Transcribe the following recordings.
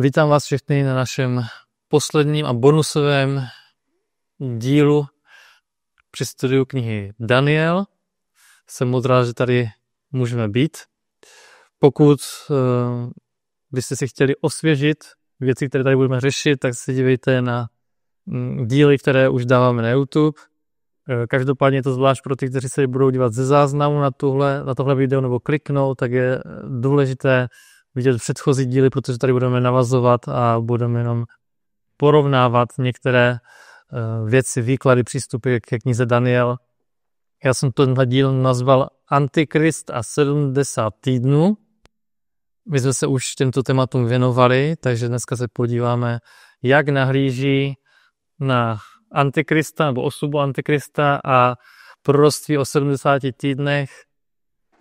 Vítám vás všechny na našem posledním a bonusovém dílu při studiu knihy Daniel. Jsem moc rád, že tady můžeme být. Pokud uh, byste si chtěli osvěžit věci, které tady budeme řešit, tak se dívejte na mm, díly, které už dáváme na YouTube. Eh, každopádně je to zvlášť pro ty, kteří se budou dívat ze záznamu na, tuhle, na tohle video nebo kliknou, tak je eh, důležité vidět předchozí díly, protože tady budeme navazovat a budeme jenom porovnávat některé eh, věci, výklady, přístupy ke knize Daniel. Já jsem tenhle díl nazval Antikrist a 70 týdnů. My jsme se už těmto tématům věnovali, takže dneska se podíváme, jak nahlíží na Antikrista nebo osobu Antikrista a proroctví o 70 týdnech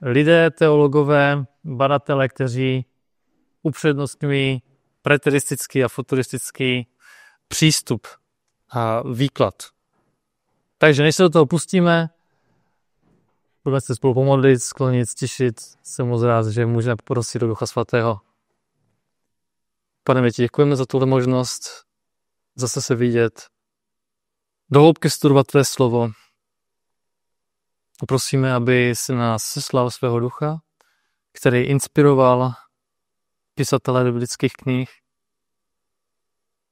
lidé, teologové, badatele, kteří upřednostňují preteristický a futuristický přístup a výklad. Takže než se do toho pustíme, budeme se spolu pomodlit, sklonit, stišit. Jsem moc rád, že můžeme poprosit do Ducha Svatého. Pane, Věti, děkujeme za tuhle možnost zase se vidět, dohloubky studovat tvé slovo. Prosíme, aby si nás seslal svého ducha, který inspiroval spisatele biblických knih,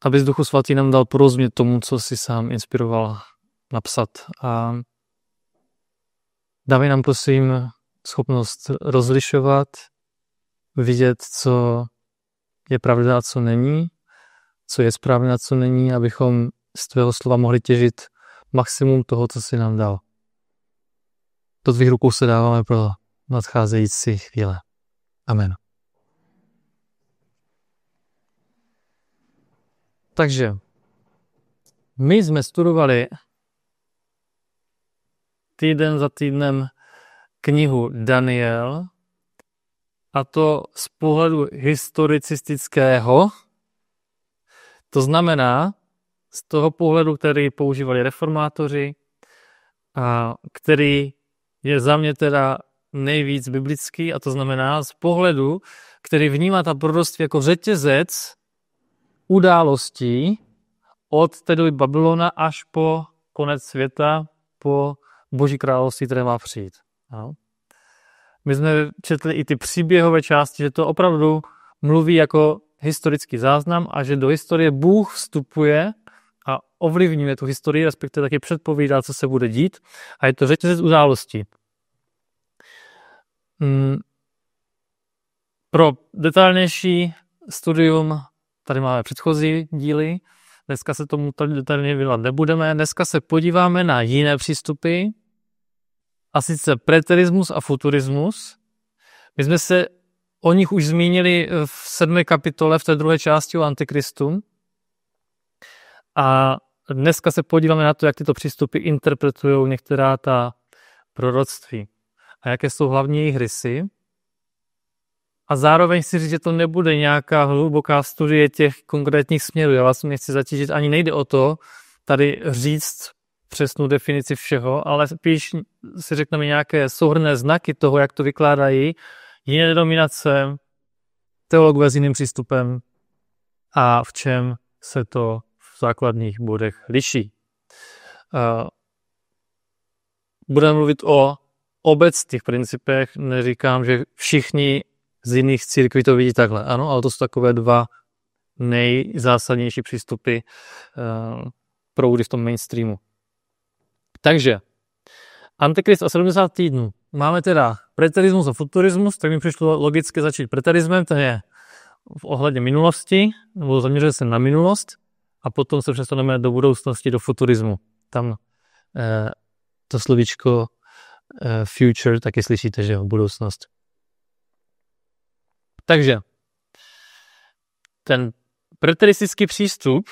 aby z Duchu Svatý nám dal porozumět tomu, co si sám inspiroval napsat. A dávej nám prosím schopnost rozlišovat, vidět, co je pravda a co není, co je správné a co není, abychom z tvého slova mohli těžit maximum toho, co si nám dal. Do tvých rukou se dáváme pro nadcházející chvíle. Amen. Takže my jsme studovali týden za týdnem knihu Daniel, a to z pohledu historicistického, to znamená z toho pohledu, který používali reformátoři, a který je za mě teda nejvíc biblický, a to znamená z pohledu, který vnímá ta proroctví jako řetězec událostí od té doby Babylona až po konec světa, po boží království, které má přijít. My jsme četli i ty příběhové části, že to opravdu mluví jako historický záznam a že do historie Bůh vstupuje a ovlivňuje tu historii, respektive taky předpovídá, co se bude dít. A je to řetězec událostí. Mm. Pro detailnější studium Tady máme předchozí díly, dneska se tomu tady detailně věnovat nebudeme. Dneska se podíváme na jiné přístupy, a sice preterismus a futurismus. My jsme se o nich už zmínili v sedmé kapitole v té druhé části o Antikristu. A dneska se podíváme na to, jak tyto přístupy interpretují některá ta proroctví a jaké jsou hlavní jejich rysy a zároveň si říct, že to nebude nějaká hluboká studie těch konkrétních směrů. Já vás nechci zatížit, ani nejde o to tady říct přesnou definici všeho, ale spíš si řekneme nějaké souhrné znaky toho, jak to vykládají jiné dominace, teologové s jiným přístupem a v čem se to v základních bodech liší. Budeme mluvit o obecných principech, neříkám, že všichni z jiných církví to vidí takhle. Ano, ale to jsou takové dva nejzásadnější přístupy uh, eh, pro v tom mainstreamu. Takže, Antikrist a 70 týdnů. Máme teda preterismus a futurismus, tak mi přišlo logicky začít preterismem, to je v ohledně minulosti, nebo zaměřuje se na minulost, a potom se přesuneme do budoucnosti, do futurismu. Tam uh, to slovíčko eh, future taky slyšíte, že jo, budoucnost. Takže ten preteristický přístup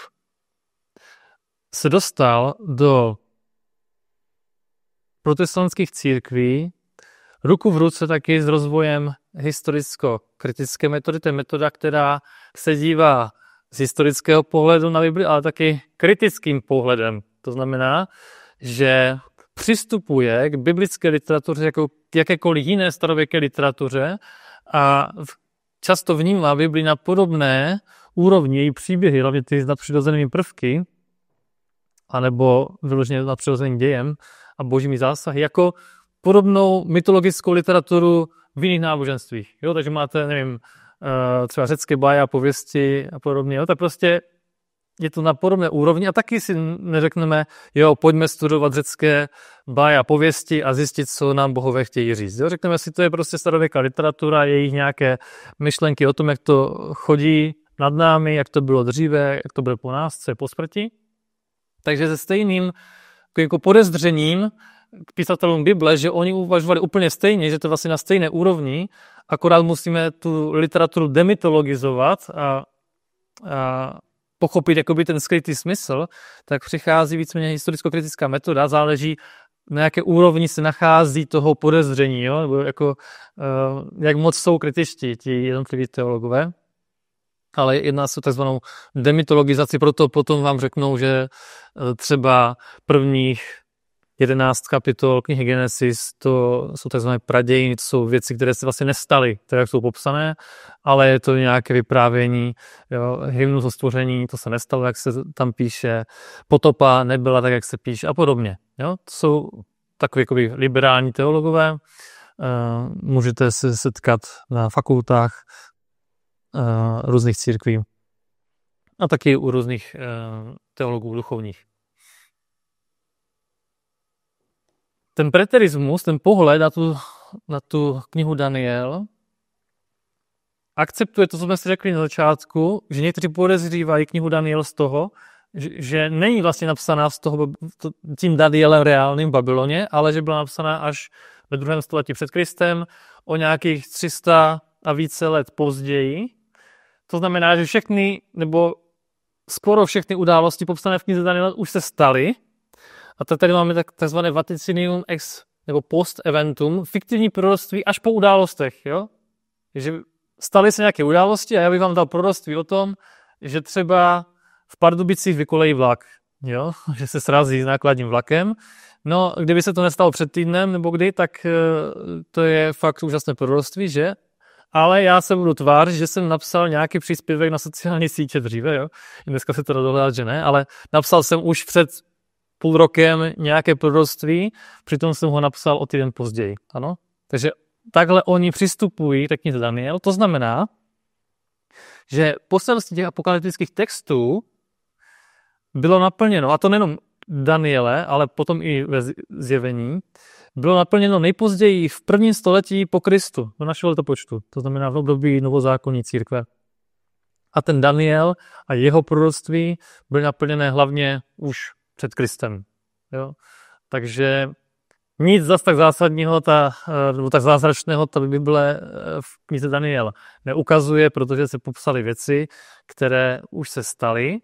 se dostal do protestantských církví ruku v ruce taky s rozvojem historicko-kritické metody. To je metoda, která se dívá z historického pohledu na Bibli, ale taky kritickým pohledem. To znamená, že přistupuje k biblické literatuře jako jakékoliv jiné starověké literatuře a často vnímá Bibli na podobné úrovni, její příběhy, hlavně ty s nadpřirozenými prvky, anebo vyloženě nadpřirozeným dějem a božími zásahy, jako podobnou mytologickou literaturu v jiných náboženstvích. Jo, takže máte, nevím, eh, třeba řecké báje a pověsti a podobně. Jo, tak prostě je to na podobné úrovni a taky si neřekneme, jo, pojďme studovat řecké báje a pověsti a zjistit, co nám bohové chtějí říct. Jo, řekneme si, to je prostě starověká literatura, jejich nějaké myšlenky o tom, jak to chodí nad námi, jak to bylo dříve, jak to bylo po nás, co je po smrti. Takže se stejným jako podezřením k písatelům Bible, že oni uvažovali úplně stejně, že to vlastně na stejné úrovni, akorát musíme tu literaturu demitologizovat a, a pochopit jakoby ten skrytý smysl, tak přichází víceméně historicko-kritická metoda, záleží na jaké úrovni se nachází toho podezření, jo? nebo jako, eh, jak moc jsou kritičtí ti jednotliví teologové. Ale jedná se o takzvanou demitologizaci, proto potom vám řeknou, že eh, třeba prvních 11 kapitol knihy Genesis, to jsou takzvané pradějiny, to jsou věci, které se vlastně nestaly, tak jak jsou popsané, ale je to nějaké vyprávění, jo, hymnus o stvoření, to se nestalo, jak se tam píše, potopa nebyla tak, jak se píše a podobně. Jo. To jsou takové jakoby, liberální teologové, eh, můžete se setkat na fakultách eh, různých církví a taky u různých eh, teologů duchovních. ten preterismus, ten pohled na tu, na tu knihu Daniel, akceptuje to, co jsme si řekli na začátku, že někteří podezřívají knihu Daniel z toho, že, že není vlastně napsaná z toho, tím Danielem reálným v Babyloně, ale že byla napsaná až ve druhém století před Kristem o nějakých 300 a více let později. To znamená, že všechny, nebo skoro všechny události popsané v knize Daniela už se staly, a to tady máme tak, takzvané vaticinium ex nebo post eventum, fiktivní proroctví až po událostech, jo? Že staly se nějaké události a já bych vám dal proroctví o tom, že třeba v Pardubicích vykolejí vlak, jo? že se srazí s nákladním vlakem. No, kdyby se to nestalo před týdnem nebo kdy, tak eh, to je fakt úžasné proroctví, že? Ale já se budu tvářit, že jsem napsal nějaký příspěvek na sociální sítě dříve, jo? Dneska se to dohledat, že ne, ale napsal jsem už před půl rokem nějaké proroctví, přitom jsem ho napsal o týden později. Ano? Takže takhle oni přistupují, tak to Daniel. To znamená, že poselství těch apokalyptických textů bylo naplněno, a to nejenom Daniele, ale potom i ve zjevení, bylo naplněno nejpozději v prvním století po Kristu, do našeho letopočtu, to znamená v období novozákonní církve. A ten Daniel a jeho proroctví byly naplněné hlavně už před Kristem. Jo? Takže nic zas tak zásadního, ta, nebo tak zázračného ta Bible eh, v knize Daniel neukazuje, protože se popsaly věci, které už se staly.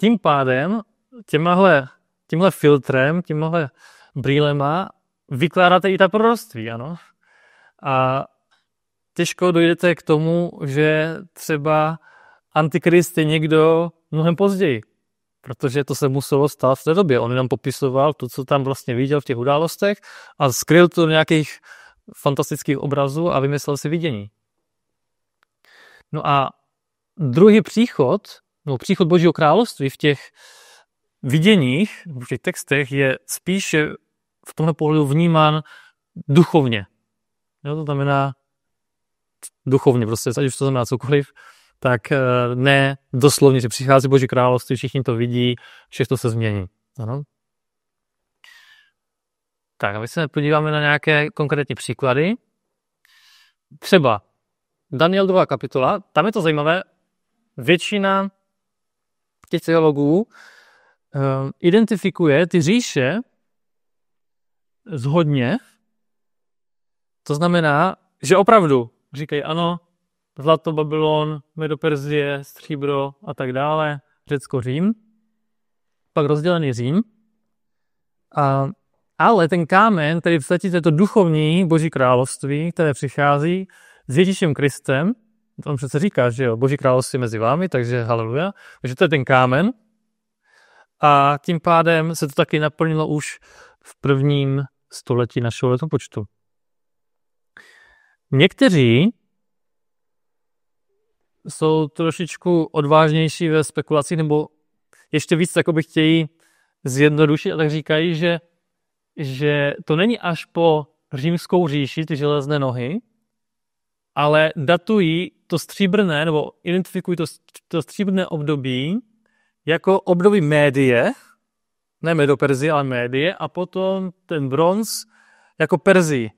Tím pádem, těmhle, tímhle filtrem, tímhle brýlema vykládáte i ta proroctví, ano. A těžko dojdete k tomu, že třeba antikrist je někdo mnohem později protože to se muselo stát v té době. On jenom popisoval to, co tam vlastně viděl v těch událostech a skryl to do nějakých fantastických obrazů a vymyslel si vidění. No a druhý příchod, no příchod Božího království v těch viděních, v těch textech je spíše v tomhle pohledu vnímán duchovně. Jo, to znamená duchovně, prostě, ať už to znamená cokoliv, tak eh, ne doslovně, že přichází Boží království, všichni to vidí, všechno se změní. Ano? Tak a my se podíváme na nějaké konkrétní příklady. Třeba Daniel 2. kapitola, tam je to zajímavé, většina těch teologů eh, identifikuje ty říše zhodně, to znamená, že opravdu říkají ano, Zlato, Babylon, Medoperzie, stříbro a tak dále, Řecko, Řím. Pak rozdělený Řím. A, ale ten kámen, který v podstatě to duchovní boží království, které přichází s Ježíšem Kristem, on přece říká, že jo, boží království mezi vámi, takže haleluja, že to je ten kámen. A tím pádem se to taky naplnilo už v prvním století našeho letopočtu. Někteří jsou trošičku odvážnější ve spekulaci, nebo ještě víc takoby chtějí zjednodušit a tak říkají, že, že to není až po římskou říši ty železné nohy, ale datují to stříbrné, nebo identifikují to, to stříbrné období jako období médie, ne Perzie, ale médie, a potom ten bronz jako Perzii.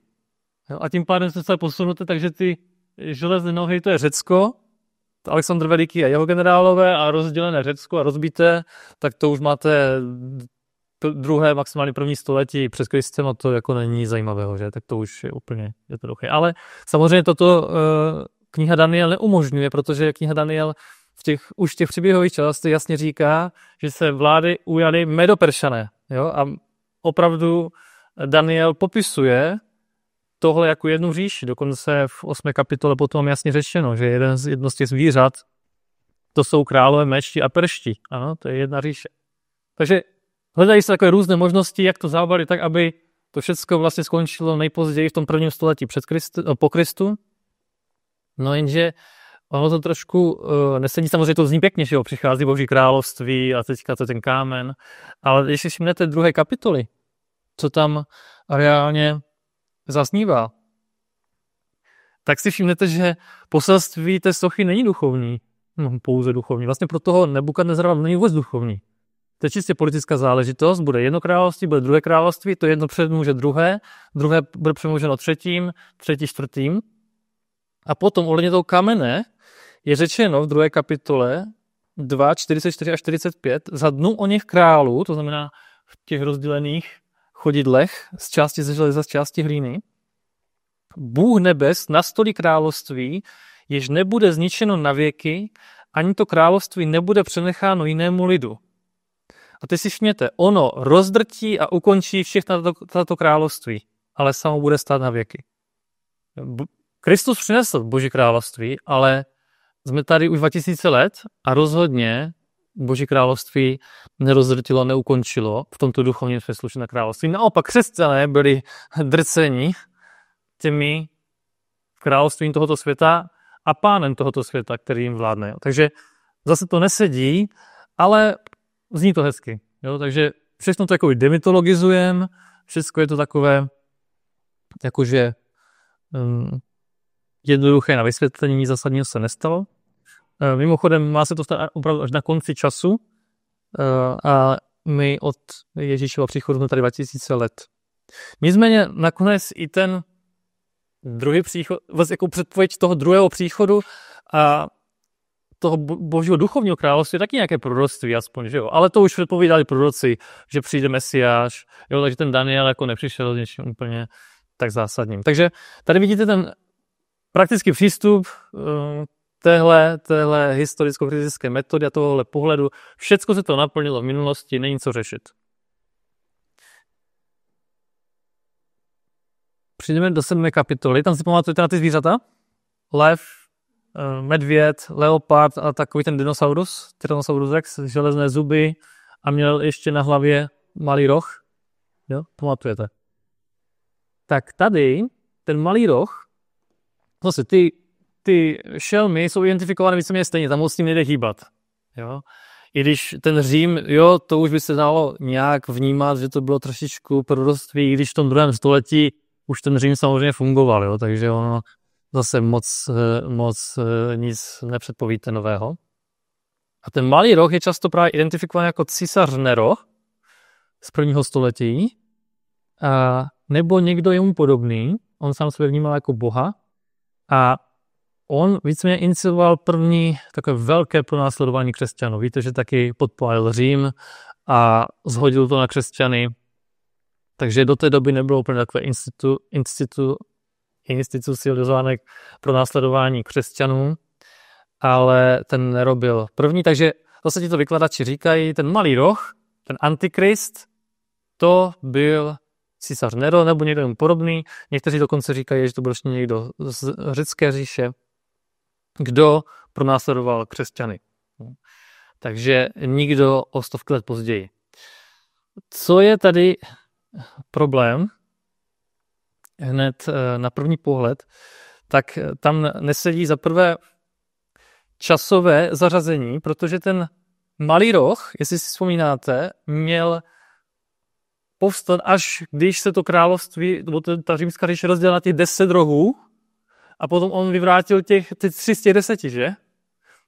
A tím pádem se posunuté, takže ty železné nohy, to je Řecko, Aleksandr Veliký a jeho generálové a rozdělené Řecko a rozbité, tak to už máte druhé, maximálně první století přes Kristem a no to jako není zajímavého, že? Tak to už je úplně jednoduché. Ale samozřejmě toto eh, kniha Daniel neumožňuje, protože kniha Daniel v těch, už v těch příběhových částech jasně říká, že se vlády ujaly medoperšané. Jo? A opravdu Daniel popisuje tohle jako jednu říši. Dokonce v osmé kapitole potom jasně řečeno, že jeden z, jedno z těch zvířat to jsou králové mečti a pršti. Ano, to je jedna říše. Takže hledají se takové různé možnosti, jak to zábali, tak, aby to všechno vlastně skončilo nejpozději v tom prvním století před Kristu, eh, po Kristu. No jenže ono to trošku uh, eh, nesedí, samozřejmě to zní pěkně, že jo, přichází boží království a teďka to ten kámen, ale když si všimnete druhé kapitoly, co tam reálně zaznívá, tak si všimnete, že poselství té sochy není duchovní, no, pouze duchovní. Vlastně pro toho Nebukadnezara není vůbec duchovní. To je čistě politická záležitost, bude jedno království, bude druhé království, to jedno předmůže druhé, druhé bude přemůženo třetím, třetí čtvrtým. A potom ohledně toho kamene je řečeno v druhé kapitole 2, 44 a 45, za dnu o nich králů, to znamená v těch rozdělených chodit lech z části ze železa, z části hlíny. Bůh nebes nastolí království, jež nebude zničeno na věky, ani to království nebude přenecháno jinému lidu. A ty si všimněte, ono rozdrtí a ukončí všechno tato, tato království, ale samo bude stát na věky. Kristus přinesl Boží království, ale jsme tady už 2000 let a rozhodně boží království nerozrtilo, neukončilo v tomto duchovním smyslu na království. Naopak křesťané byli drceni těmi královstvím tohoto světa a pánem tohoto světa, který jim vládne. Takže zase to nesedí, ale zní to hezky. Jo? Takže všechno to jakoby demitologizujeme, všechno je to takové jakože um, jednoduché na vysvětlení, nic zásadního se nestalo. Eh, mimochodem má se to stát opravdu až na konci času eh, a my od Ježíšova příchodu jsme tady 2000 let. Nicméně nakonec i ten druhý příchod, vlastně jako předpověď toho druhého příchodu a toho božího duchovního království je taky nějaké proroctví aspoň, že jo? Ale to už předpovídali proroci, že přijde Mesiáš, jo? takže ten Daniel jako nepřišel s něčím úplně tak zásadním. Takže tady vidíte ten praktický přístup eh, téhle, téhle historicko-kritické metody a tohohle pohledu. Všecko se to naplnilo v minulosti, není co řešit. Přijdeme do sedmé kapitoly, tam si pamatujete na ty zvířata? Lev, eh, medvěd, leopard a takový ten dinosaurus, Tyrannosaurus rex, železné zuby a měl ještě na hlavě malý roh. Jo, pamatujete? Tak tady ten malý roh, zase ty ty šelmy jsou identifikovány víceméně stejně, tam moc s tím nejde hýbat. Jo? I když ten Řím, jo, to už by se dalo nějak vnímat, že to bylo trošičku proroctví, i když v tom druhém století už ten Řím samozřejmě fungoval, jo, takže ono zase moc, eh, moc eh, nic nepředpovíte nového. A ten malý roh je často právě identifikován jako císař Nero z prvního století, a, nebo někdo jemu podobný, on sám sebe vnímal jako boha, a On víceméně inicioval první takové velké pronásledování křesťanů. Víte, že taky podpálil Řím a zhodil to na křesťany. Takže do té doby nebylo úplně takové institu, institu, institucionalizované následování křesťanů, ale ten nerobil první. Takže zase ti to vykladači říkají, ten malý roh, ten antikrist, to byl císař Nero nebo někdo podobný. Někteří dokonce říkají, že to byl ještě někdo z řecké říše kdo pronásledoval křesťany. Takže nikdo o stovky let později. Co je tady problém? Hned eh, na první pohled, tak eh, tam nesedí za prvé časové zařazení, protože ten malý roh, jestli si vzpomínáte, měl povstat až když se to království, nebo ta římská říše rozdělila na těch deset rohů, a potom on vyvrátil těch, ty tři z těch deseti, že?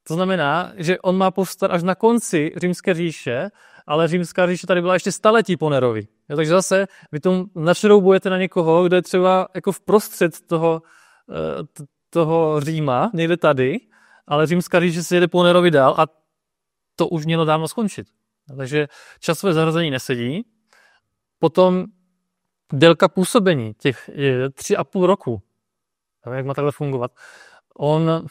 To znamená, že on má povstat až na konci římské říše, ale římská říše tady byla ještě staletí po Nerovi. Jo, takže zase vy to našroubujete na někoho, kdo je třeba jako v prostřed toho, eh, toho Říma, někde tady, ale římská říše se jede po Nerovi dál a to už mělo dávno skončit. Takže časové zařazení nesedí. Potom délka působení, těch tři a půl roku. Nevím, jak má takhle fungovat. On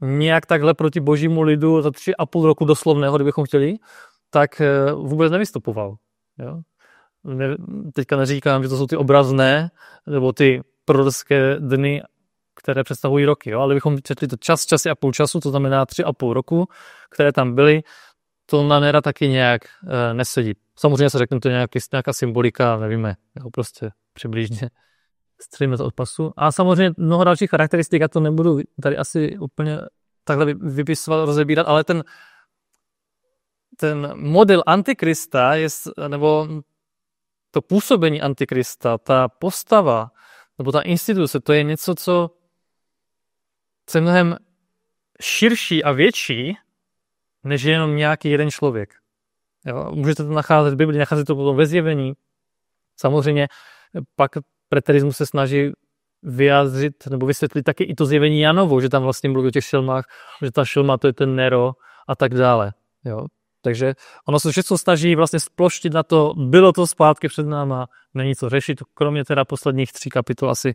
nějak takhle proti božímu lidu za tři a půl roku doslovného, kdybychom chtěli, tak eh, vůbec nevystupoval. Jo? Ne, teďka neříkám, že to jsou ty obrazné, nebo ty prorocké dny, které představují roky, jo? ale bychom četli to čas, časy a půl času, to znamená tři a půl roku, které tam byly, to na Nera taky nějak e, nesedí. Samozřejmě se řekne, to je nějaký, nějaká symbolika, nevíme, jo, prostě přibližně střelíme to od pasu. A samozřejmě mnoho dalších charakteristik, já to nebudu tady asi úplně takhle vypisovat, rozebírat, ale ten, ten model antikrista, je, nebo to působení antikrista, ta postava, nebo ta instituce, to je něco, co je mnohem širší a větší, než jenom nějaký jeden člověk. Jo, můžete to nacházet v Biblii, nacházet to potom ve zjevení. Samozřejmě pak preterismu se snaží vyjádřit nebo vysvětlit taky i to zjevení Janovu, že tam vlastně mluví o těch šilmách, že ta šelma to je ten Nero a tak dále. Jo? Takže ono se všechno snaží vlastně sploštit na to, bylo to zpátky před náma, není co řešit, kromě teda posledních tří kapitol asi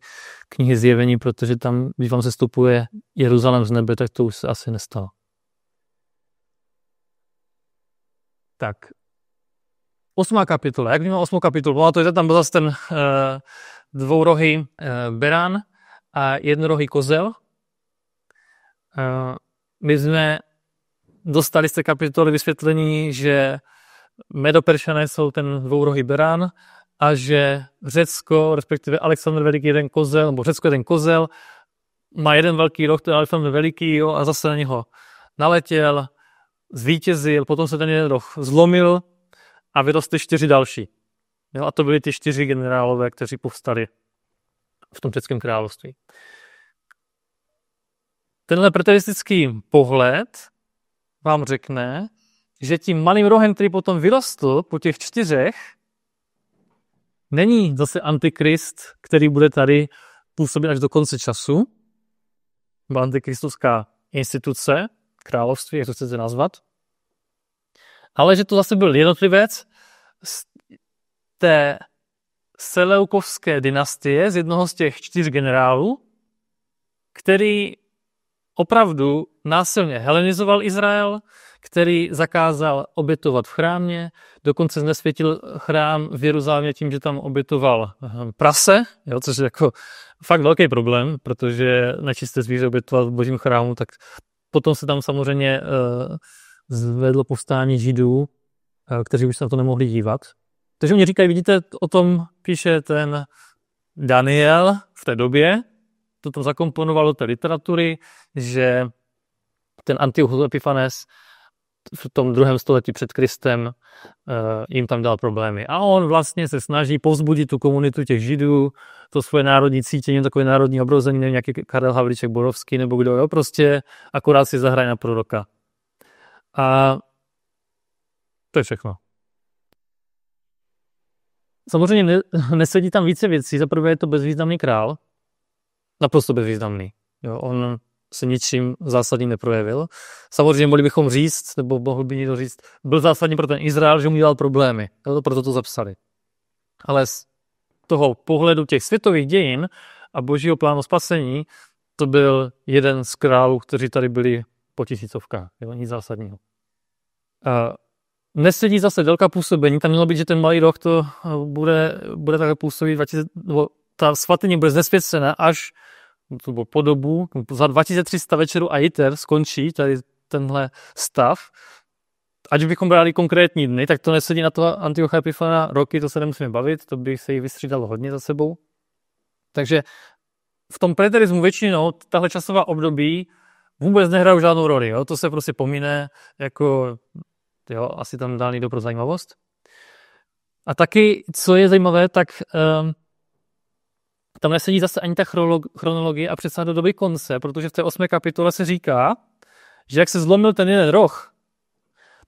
knihy zjevení, protože tam, když vám se stupuje Jeruzalém z nebe, tak to už se asi nestalo. Tak, Osmá kapitola. Jak vnímám osmou kapitolu? No, to je tam byl zase ten uh, dvourohý uh, eh, beran a jednorohý kozel. Uh, my jsme dostali z té kapitoly vysvětlení, že Medoperšané jsou ten dvourohý beran a že Řecko, respektive Alexandr Veliký jeden ten kozel, nebo Řecko jeden ten kozel, má jeden velký roh, to je Alexandr Veliký, jo, a zase na něho naletěl, zvítězil, potom se ten jeden roh zlomil, a vyrostly čtyři další. Jo, a to byly ty čtyři generálové, kteří povstali v tom Českém království. Tenhle preteristický pohled vám řekne, že tím malým rohem, který potom vyrostl po těch čtyřech, není zase antikrist, který bude tady působit až do konce času, nebo antikristovská instituce, království, jak to chcete nazvat, ale že to zase byl jednotlivec z té Seleukovské dynastie, z jednoho z těch čtyř generálů, který opravdu násilně helenizoval Izrael, který zakázal obětovat v chrámě, dokonce znesvětil chrám v Jeruzalémě tím, že tam obětoval eh, prase, jo, což je jako fakt velký problém, protože nečisté zvíře obětovat v božím chrámu, tak potom se tam samozřejmě uh, zvedlo povstání židů, eh, kteří už se na to nemohli dívat. Takže oni říkají, vidíte, o tom píše ten Daniel v té době, to tam zakomponovalo do té literatury, že ten Antiochus Epifanes v tom druhém století před Kristem eh, jim tam dal problémy. A on vlastně se snaží povzbudit tu komunitu těch židů, to svoje národní cítění, takové národní obrození, nevím, nějaký Karel Havlíček Borovský nebo kdo, jo, prostě akorát si zahraje na proroka. A to je všechno. Samozřejmě nesedí tam více věcí. Za prvé je to bezvýznamný král. Naprosto bezvýznamný. Jo, on se ničím zásadním neprojevil. Samozřejmě mohli bychom říct, nebo mohl by někdo říct, byl zásadní pro ten Izrael, že mu dělal problémy. Jo, proto to zapsali. Ale z toho pohledu těch světových dějin a božího plánu spasení, to byl jeden z králů, kteří tady byli po tisícovkách, jo, nic zásadního. A nesedí zase délka působení, tam mělo být, že ten malý rok to eh, bude, bude takhle působit, 20, ta svatyně bude znesvěcena až to bylo po dobu, za 2300 večerů a jiter skončí tady tenhle stav. Ať bychom brali konkrétní dny, tak to nesedí na to Antiocha Epifana roky, to se nemusíme bavit, to by se jí vystřídalo hodně za sebou. Takže v tom preterismu většinou tahle časová období vůbec nehrajou žádnou roli. Jo? To se prostě pomíne jako, jo, asi tam dál někdo pro zajímavost. A taky, co je zajímavé, tak um, tam nesedí zase ani ta chronologie a přesně do doby konce, protože v té osmé kapitole se říká, že jak se zlomil ten jeden roh,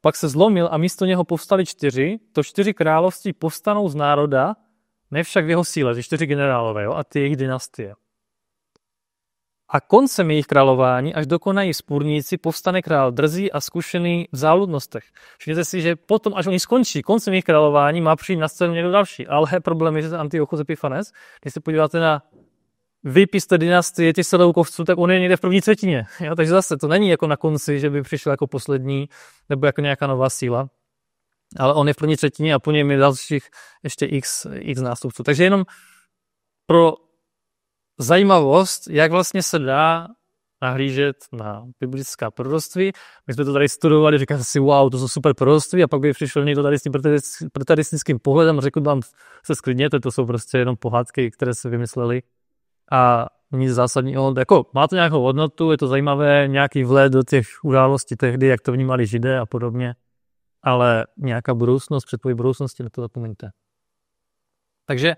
pak se zlomil a místo něho povstali čtyři, to čtyři království povstanou z národa, ne však v jeho síle, ty čtyři generálové jo, a ty jejich dynastie. A koncem jejich králování, až dokonají spůrníci, povstane král drzí a zkušený v záludnostech. Všimněte si, že potom, až oni skončí, koncem jejich králování, má přijít na scénu někdo další. Ale problém je, že Antiochus Epifanes, když se podíváte na výpis té dynastie těch sedoukovců, tak on je někde v první třetině. Jo? Takže zase to není jako na konci, že by přišel jako poslední nebo jako nějaká nová síla ale on je v první třetině a po něm je dalších ještě x, x nástupců. Takže jenom pro zajímavost, jak vlastně se dá nahlížet na biblická proroctví. My jsme to tady studovali, říkáte si, wow, to jsou super proroctví, a pak by přišel někdo tady s tím pretaristickým pohledem, řekl vám, se sklidněte, to jsou prostě jenom pohádky, které se vymysleli a nic zásadního. Jako, má to nějakou hodnotu, je to zajímavé, nějaký vhled do těch událostí tehdy, jak to vnímali židé a podobně, ale nějaká budoucnost, předpověď budoucnosti, na to zapomeňte. Takže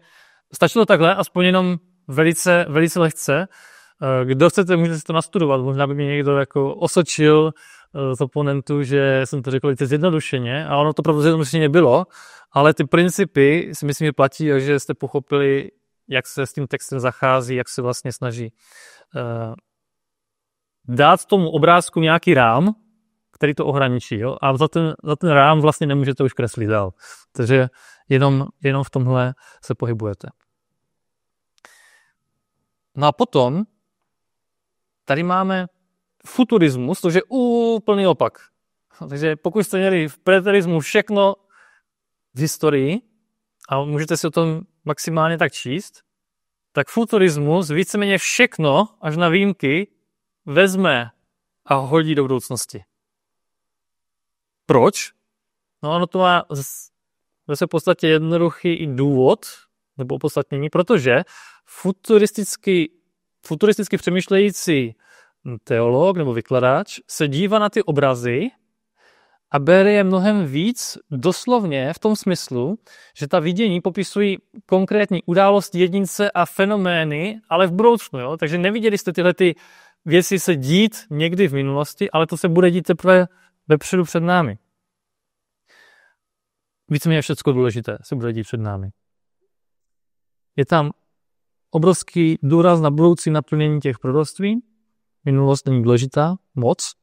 stačilo takhle, aspoň jenom velice, velice lehce. Eh, kdo chcete, můžete si to nastudovat. Možná by mě někdo jako osočil eh, z oponentu, že jsem to řekl velice zjednodušeně a ono to opravdu zjednodušeně bylo, ale ty principy si myslím, že platí a že jste pochopili, jak se s tím textem zachází, jak se vlastně snaží eh, dát tomu obrázku nějaký rám, který to ohraničí. Jo? A za ten, za ten rám vlastně nemůžete už kreslit dál. Takže jenom, jenom v tomhle se pohybujete. No a potom tady máme futurismus, to je úplný opak. Takže pokud jste měli v preterismu všechno v historii, a můžete si o tom maximálně tak číst, tak futurismus víceméně všechno, až na výjimky, vezme a hodí do budoucnosti. Proč? No ono to má zase v podstatě jednoduchý důvod, nebo opodstatnění, protože futuristicky, futuristicky přemýšlející teolog nebo vykladáč se dívá na ty obrazy a bere je mnohem víc doslovně v tom smyslu, že ta vidění popisují konkrétní událost jedince a fenomény, ale v budoucnu. Jo? Takže neviděli jste tyhle ty věci se dít někdy v minulosti, ale to se bude dít teprve vepředu před námi. Víceméně všechno důležité se bude dít před námi. Je tam obrovský důraz na budoucí naplnění těch proroctví. Minulost není důležitá, moc,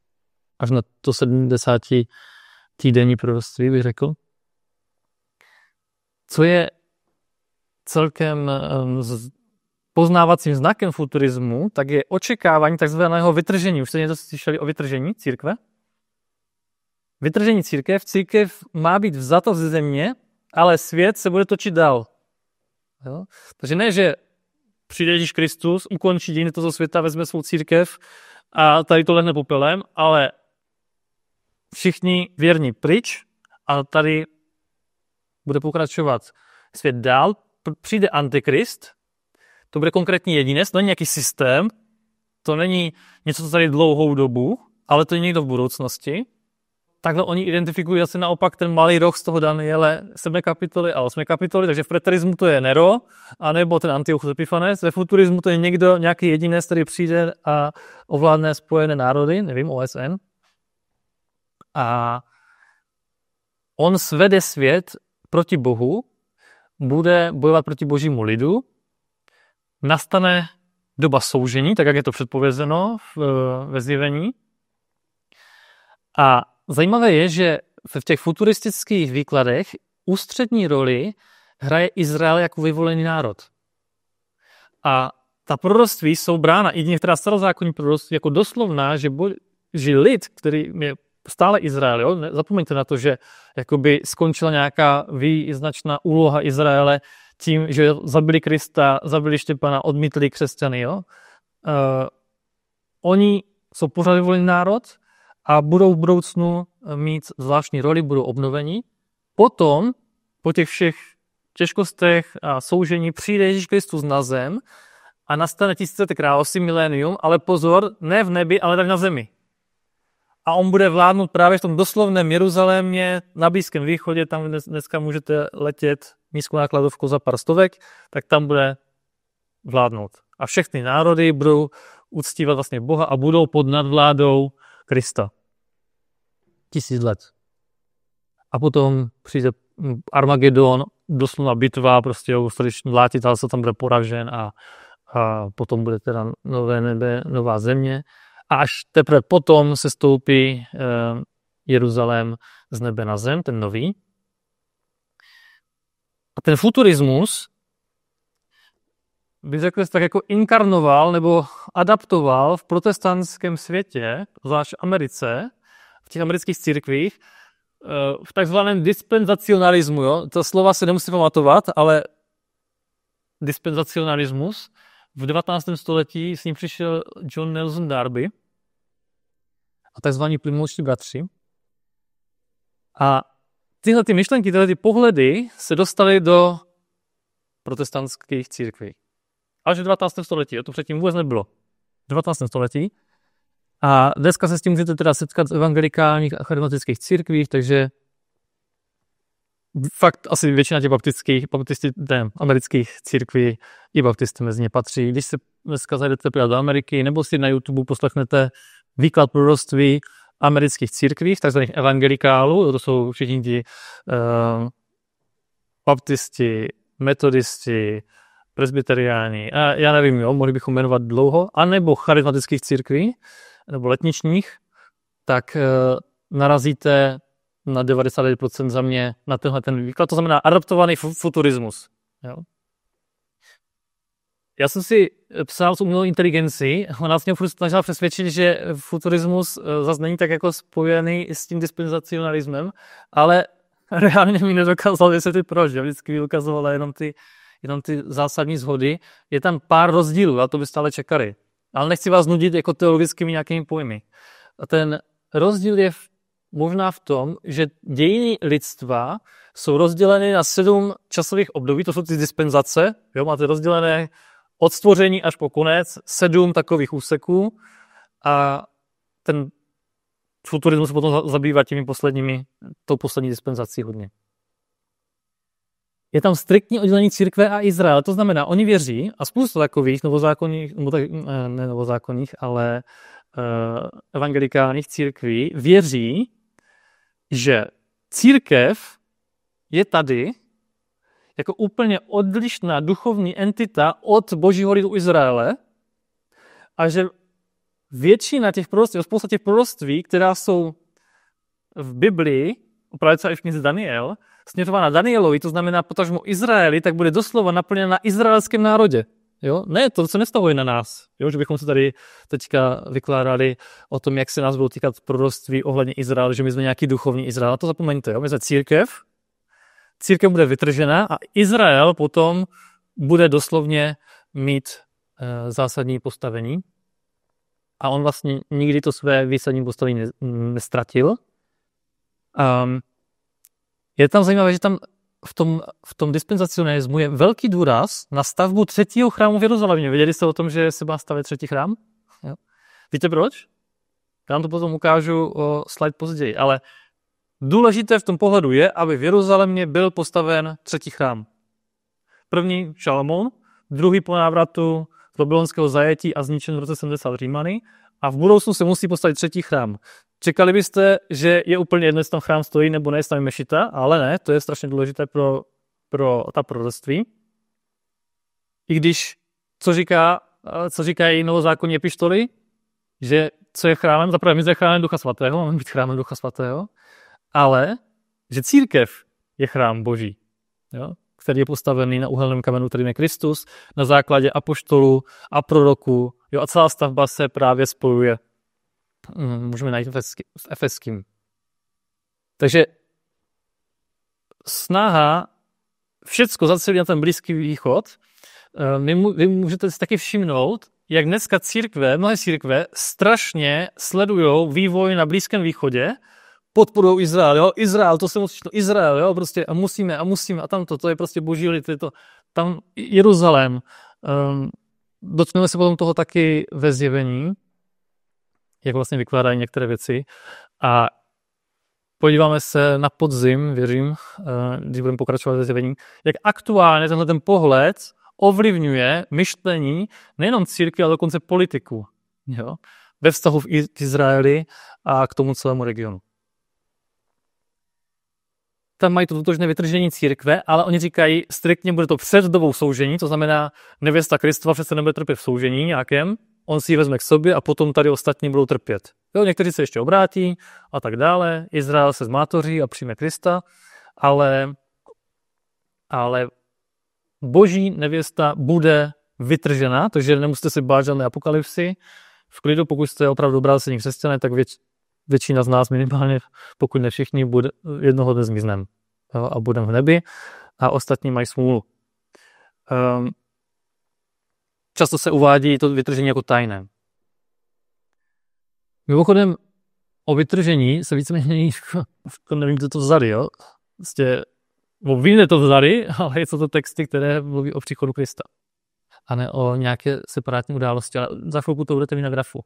až na to 70 týdenní proroctví, bych řekl. Co je celkem poznávacím znakem futurismu, tak je očekávání takzvaného vytržení. Už jste něco slyšeli o vytržení církve? Vytržení církev. Církev má být vzato ze země, ale svět se bude točit dál. Jo? Takže ne, že přijde Ježíš Kristus, ukončí dějiny toho světa, vezme svou církev a tady to lehne popelem, ale všichni věrní pryč a tady bude pokračovat svět dál, přijde antikrist, to bude konkrétní jedinec, to není nějaký systém, to není něco, co tady dlouhou dobu, ale to je někdo v budoucnosti takhle oni identifikují asi naopak ten malý roh z toho Daniele 7. kapitoly a 8. kapitoly, takže v preterismu to je Nero, anebo ten Antiochus Epifanes, ve futurismu to je někdo, nějaký jedinec, který přijde a ovládne spojené národy, nevím, OSN. A on svede svět proti Bohu, bude bojovat proti božímu lidu, nastane doba soužení, tak jak je to předpovězeno eh, ve zjevení, a Zajímavé je, že v těch futuristických výkladech ústřední roli hraje Izrael jako vyvolený národ. A ta proroctví jsou brána, i některá starozákonní proroctví, jako doslovná, že, bo, že lid, který je stále Izrael, jo? zapomeňte na to, že jakoby skončila nějaká význačná úloha Izraele tím, že zabili Krista, zabili Štěpana, odmítli křesťany. Jo? Uh, oni jsou pořád vyvolený národ, a budou v budoucnu eh, mít zvláštní roli, budou obnovení. Potom, po těch všech těžkostech a soužení, přijde Ježíš Kristus na zem a nastane tisícete království, milénium, ale pozor, ne v nebi, ale tak na zemi. A on bude vládnout právě v tom doslovném Jeruzalémě, na Blízkém východě, tam dneska můžete letět nízkou nákladovkou za pár stovek, tak tam bude vládnout. A všechny národy budou uctívat vlastně Boha a budou pod nadvládou Krista. Tisíc let. A potom přijde hm, Armagedon, doslova bitva, prostě uslyší mlátit, ale se tam bude poražen a, a potom bude teda nové nebe, nová země. A až teprve potom se stoupí e, Jeruzalém z nebe na zem, ten nový. A ten futurismus bych řekl, tak jako inkarnoval nebo adaptoval v protestantském světě, zvlášť v Americe, v těch amerických církvích, eh, v takzvaném dispenzacionalismu, jo? to slova se nemusí pamatovat, ale dispenzacionalismus, v 19. století s ním přišel John Nelson Darby a takzvaní plynulští bratři. A tyhle ty myšlenky, tyhle ty pohledy se dostaly do protestantských církví. Až v 19. století, a to předtím vůbec nebylo. V 19. století. A dneska se s tím můžete teda setkat v evangelikálních a charismatických církvích, takže fakt asi většina těch baptistických, baptisti, ne, amerických církví i baptisty mezi ně patří. Když se dneska zajdete právě do Ameriky, nebo si na YouTube poslechnete výklad proroctví amerických církví, takzvaných evangelikálů, to jsou všichni ti uh, baptisti, metodisti, presbyteriáni, a já nevím, jo, mohli bychom jmenovat dlouho, anebo charizmatických církví, nebo letničních, tak e, narazíte na 99% za mě na tenhle ten výklad. To znamená adaptovaný futurismus. Jo? Já jsem si eh, psal s umělou inteligencí, ona se mě furt snažila přesvědčit, že futurismus eh, zase není tak jako spojený s tím dispenzacionalismem, ale reálně mi nedokázal vysvětlit proč. Vždycky vyukazovala jenom ty je tam ty zásadní zhody, je tam pár rozdílů, a to byste ale čekali. Ale nechci vás nudit jako teologickými nějakými pojmy. A ten rozdíl je v, možná v tom, že dějiny lidstva jsou rozděleny na sedm časových období, to jsou ty dispenzace, jo, máte rozdělené od stvoření až po konec, sedm takových úseků a ten futurismus potom zabývá těmi posledními, tou poslední dispenzací hodně je tam striktní oddělení církve a Izrael. To znamená, oni věří a spoustu takových novozákonních, nebo tak, eh, ne novozákonních, ale uh, evangelikálních církví věří, že církev je tady jako úplně odlišná duchovní entita od božího lidu Izraele a že většina těch proroctví, v podstatě proroctví, která jsou v Biblii, opravdu třeba i v knize Daniel, směřována Danielovi, to znamená potažmo Izraeli, tak bude doslova naplněna na izraelském národě. Jo? Ne, to se nestahuje na nás, jo? že bychom se tady teďka vykládali o tom, jak se nás budou týkat proroctví ohledně Izraele, že my jsme nějaký duchovní Izrael. A to zapomeňte, jo? my jsme církev, církev bude vytržena a Izrael potom bude doslovně mít e, zásadní postavení. A on vlastně nikdy to své výsadní postavení nestratil. Um, je tam zajímavé, že tam v tom, v tom dispenzacionismu je velký důraz na stavbu třetího chrámu v Jeruzalémě. Věděli jste o tom, že se má stavět třetí chrám? Jo. Víte proč? Já vám to potom ukážu o slide později, ale důležité v tom pohledu je, aby v Jeruzalémě byl postaven třetí chrám. První Šalamón, druhý po návratu z babylonského zajetí a zničen v roce 70 Římany a v budoucnu se musí postavit třetí chrám. Čekali byste, že je úplně jedno, jestli tam chrám stojí nebo ne, jestli tam je mešita, ale ne, to je strašně důležité pro, pro ta proroctví. I když, co říká, eh, co říká říkají novozákonní epištoly, že co je chrámem, zaprvé my jsme chrámem Ducha Svatého, máme být chrámem Ducha Svatého, ale že církev je chrám Boží, jo? který je postavený na uhelném kamenu, kterým je Kristus, na základě apoštolů a proroků. Jo, a celá stavba se právě spojuje Hm, můžeme najít v Efeským. Takže snaha všecko zacelit na ten Blízký východ, hm, vy, mu, vy můžete si taky všimnout, jak dneska církve, mnohé církve, strašně sledují vývoj na Blízkém východě, podporují Izrael, jo, Izrael, to se musí, no, Izrael, jo, prostě a musíme, a musíme, a tamto, to je prostě boží lid, to, tam Jeruzalém. Um, dotkneme se potom toho taky ve zjevení jak vlastně vykládají některé věci. A podíváme se na podzim, věřím, eh, když budeme pokračovat ve zjevení, jak aktuálně tenhle ten pohled ovlivňuje myšlení nejenom církve, ale dokonce politiku. Jo? Ve vztahu v Izraeli a k tomu celému regionu. Tam mají to totožné vytržení církve, ale oni říkají, striktně bude to před dobou soužení, to znamená, nevěsta Kristova přece nebude trpět v soužení nějakém, on si ji vezme k sobě a potom tady ostatní budou trpět. Jo, někteří se ještě obrátí a tak dále. Izrael se zmátoří a přijme Krista, ale, ale boží nevěsta bude vytržena, takže nemusíte si bát žádné apokalypsy. V klidu, pokud jste opravdu obrácení křesťané, tak věč, většina z nás minimálně, pokud ne všichni, bude, jednoho dne zmiznem a budeme v nebi a ostatní mají smůlu. Um, Často se uvádí to vytržení jako tajné. Mimochodem, o vytržení se víceméně, nevím, co to vzali, jo? Vlastně, no, vím, to vzali, ale jsou to texty, které mluví o příchodu Krista. A ne o nějaké separátní události, ale za chvilku to budete mít na grafu.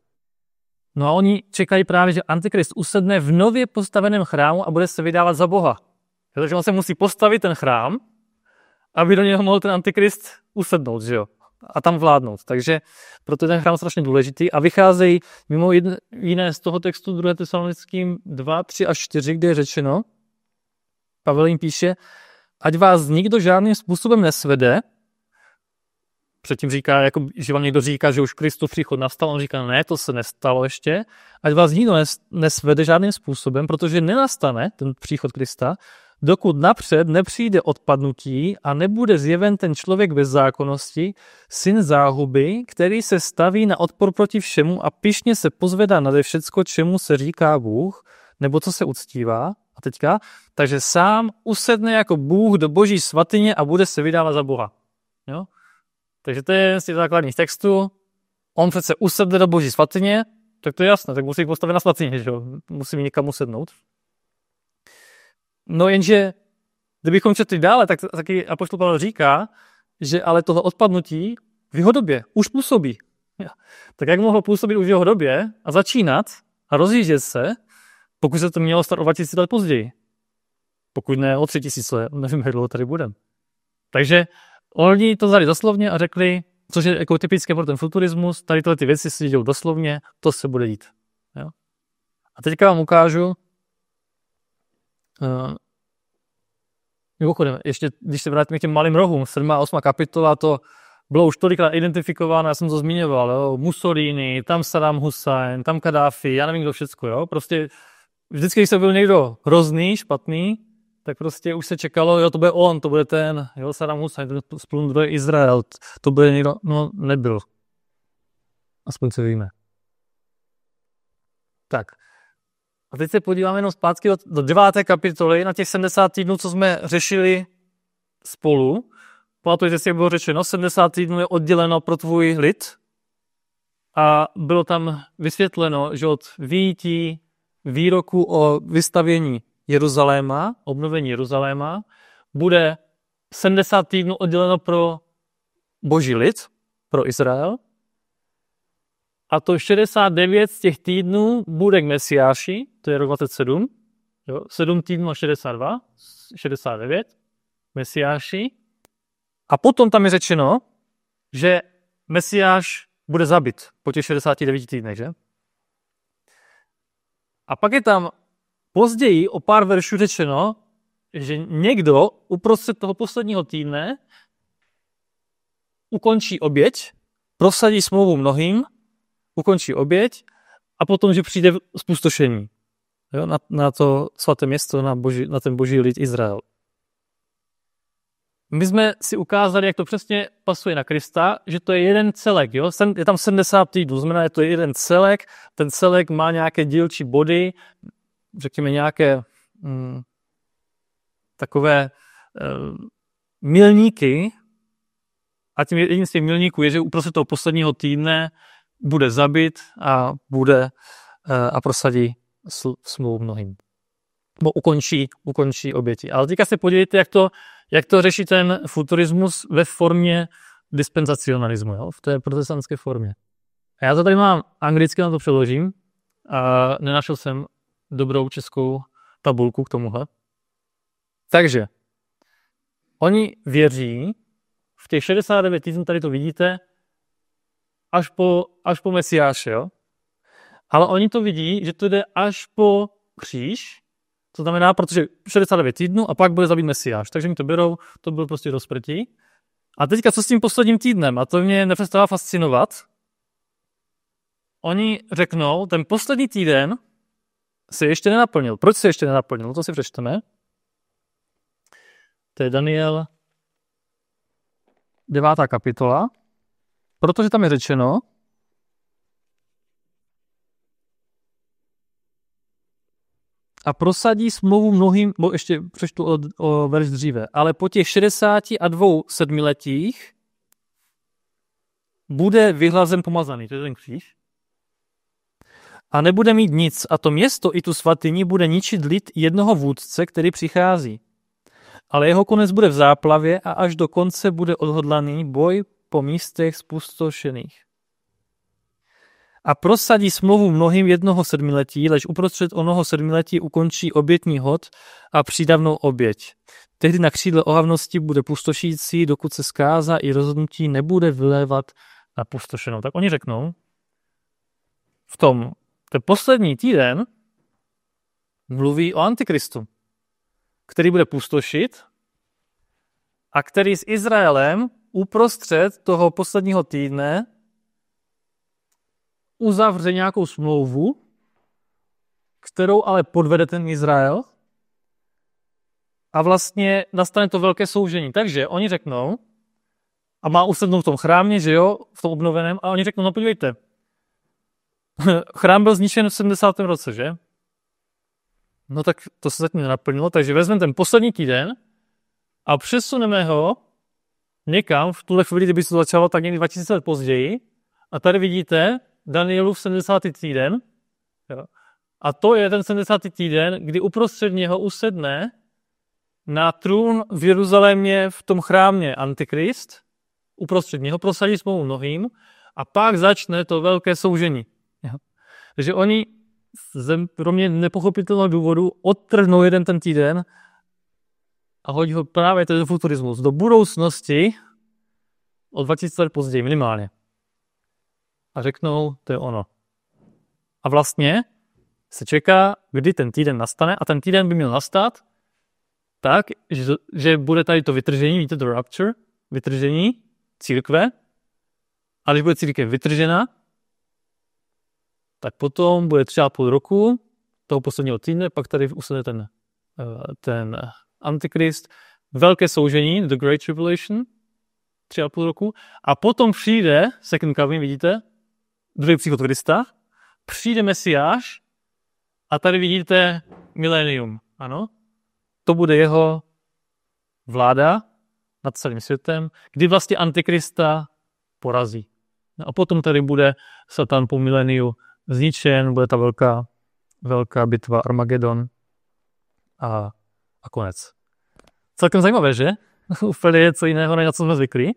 No a oni čekají právě, že Antikrist usedne v nově postaveném chrámu a bude se vydávat za Boha. Protože on se musí postavit ten chrám, aby do něho mohl ten Antikrist usednout, že jo? a tam vládnout. Takže proto je ten chrám strašně důležitý a vycházejí mimo jiné z toho textu 2. tesalonickým 2, 3 a 4, kde je řečeno, Pavel jim píše, ať vás nikdo žádným způsobem nesvede, předtím říká, jako, že vám někdo říká, že už Kristův příchod nastal, on říká, ne, to se nestalo ještě, ať vás nikdo nesvede žádným způsobem, protože nenastane ten příchod Krista, dokud napřed nepřijde odpadnutí a nebude zjeven ten člověk bez zákonnosti, syn záhuby, který se staví na odpor proti všemu a pišně se pozvedá nade všecko, čemu se říká Bůh, nebo co se uctívá, a teďka, takže sám usedne jako Bůh do boží svatyně a bude se vydávat za Boha. Jo? Takže to je jeden z těch základních textů. On přece usedne do boží svatyně, tak to je jasné, tak musí postavit na svatyně, že jo? Musí někam usednout. No jenže, kdybychom četli dále, tak taky Apoštol Pavel říká, že ale tohle odpadnutí v jeho době už působí. Tak jak mohlo působit už v jeho době a začínat a rozjíždět se, pokud se to mělo stát o 2000 let později? Pokud ne o 3000, nevím, jak dlouho tady budeme. Takže oni to vzali doslovně a řekli, což je jako typické pro ten futurismus, tady tyhle ty věci se dějou doslovně, to se bude dít. Jo? A teďka vám ukážu, Uh, mimochodem, ještě když se vrátíme k těm malým rohům, 7. a 8. kapitola, to bylo už tolikrát identifikováno, já jsem to zmiňoval, jo? Mussolini, tam Saddam Hussein, tam Kadáfi, já nevím, kdo všecko, jo? prostě vždycky, když se byl někdo hrozný, špatný, tak prostě už se čekalo, jo, to bude on, to bude ten, jo, Saddam Hussein, ten splundruje Izrael, to bude někdo, no, nebyl. Aspoň se víme. Tak, a teď se podíváme jenom zpátky do deváté kapitoly, na těch 70 týdnů, co jsme řešili spolu. Pamatujte si, jak bylo řečeno, 70 týdnů je odděleno pro tvůj lid. A bylo tam vysvětleno, že od výjití výroku o vystavění Jeruzaléma, obnovení Jeruzaléma, bude 70 týdnů odděleno pro boží lid, pro Izrael, a to 69 z těch týdnů bude k Mesiáši, to je rok 27, jo, 7 týdnů a 62, 69, Mesiáši. A potom tam je řečeno, že Mesiáš bude zabit po těch 69 týdnech, že? A pak je tam později o pár veršů řečeno, že někdo uprostřed toho posledního týdne ukončí oběť, prosadí smlouvu mnohým ukončí oběť a potom, že přijde spustošení jo, na, na to svaté město, na, boží, na ten boží lid Izrael. My jsme si ukázali, jak to přesně pasuje na Krista, že to je jeden celek. Jo? Je tam 70 týdnů, znamená, je to jeden celek. Ten celek má nějaké dílčí body, řekněme nějaké mm, takové mm, milníky. A tím jedním z těch milníků je, že uprostřed toho posledního týdne bude zabit a bude eh, a prosadí smlouvu mnohým. Bo ukončí, ukončí oběti. Ale teďka se podívejte, jak to, jak to řeší ten futurismus ve formě dispenzacionalismu, jo? v té protestantské formě. A já to tady mám anglicky, na to přeložím. A nenašel jsem dobrou českou tabulku k tomuhle. Takže oni věří v těch 69 tisíc, tady to vidíte, až po, až po Mesiáše, jo? Ale oni to vidí, že to jde až po kříž, to znamená, protože 69 týdnů a pak bude zabít Mesiáš. Takže mi to berou, to bylo prostě rozprtí. A teďka co s tím posledním týdnem? A to mě nepřestává fascinovat. Oni řeknou, ten poslední týden se ještě nenaplnil. Proč se ještě nenaplnil? To si přečteme. To je Daniel 9. kapitola. Protože tam je řečeno, a prosadí smlouvu mnohým, bo ještě přečtu o, o verš dříve, ale po těch 60 a dvou sedmiletích bude vyhlazen pomazaný, to je ten kříž, a nebude mít nic a to město i tu svatyni bude ničit lid jednoho vůdce, který přichází. Ale jeho konec bude v záplavě a až do konce bude odhodlaný boj po místech spustošených. A prosadí smlouvu mnohým jednoho sedmiletí, lež uprostřed onoho sedmiletí ukončí obětní hod a přídavnou oběť. Tehdy na křídle ohavnosti bude pustošící, dokud se zkáza i rozhodnutí nebude vylévat na pustošenou. Tak oni řeknou, v tom ten poslední týden mluví o antikristu, který bude pustošit a který s Izraelem uprostřed toho posledního týdne uzavře nějakou smlouvu, kterou ale podvede ten Izrael a vlastně nastane to velké soužení. Takže oni řeknou, a má usednout v tom chrámě, že jo, v tom obnoveném, a oni řeknou, no podívejte, chrám byl zničen v 70. roce, že? No tak to se zatím nenaplnilo, takže vezmeme ten poslední týden a přesuneme ho někam, v tuhle chvíli, kdyby se to začalo, tak někdy 2000 let později. A tady vidíte Danielův 70. týden. Jo. A to je ten 70. týden, kdy uprostřed něho usedne na trůn v Jeruzalémě v tom chrámě Antikrist, uprostřed něho prosadí svou mnohým a pak začne to velké soužení. Jo. Takže oni z pro mě nepochopitelného důvodu odtrhnou jeden ten týden a hodí ho právě ten futurismus do budoucnosti o 20 let později minimálně. A řeknou, to je ono. A vlastně se čeká, kdy ten týden nastane a ten týden by měl nastat tak, že, že bude tady to vytržení, víte, to rapture, vytržení církve a když bude církev vytržena, tak potom bude třeba půl roku toho posledního týdne, pak tady usadne ten, eh, ten Antikrist, velké soužení, The Great Tribulation, tři a půl roku, a potom přijde, second coming, vidíte, druhý příchod Krista, přijde Mesiáš a tady vidíte milenium, ano? To bude jeho vláda nad celým světem, kdy vlastně Antikrista porazí. No a potom tady bude Satan po mileniu zničen, bude ta velká, velká bitva Armagedon a a konec. Celkem zajímavé, že? Úplně něco jiného, než na co jsme zvyklí.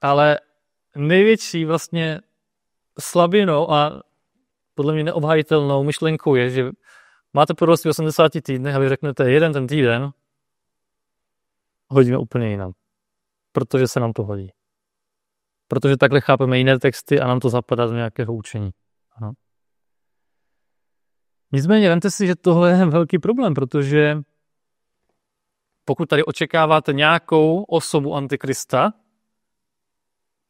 Ale největší vlastně slabinou a podle mě neobhajitelnou myšlenkou je, že máte proroctví 80 týdnech a vy řeknete jeden ten týden, hodíme úplně jinam. Protože se nám to hodí. Protože takhle chápeme jiné texty a nám to zapadá do nějakého učení. Ano. Nicméně, vemte si, že tohle je velký problém, protože pokud tady očekáváte nějakou osobu antikrista,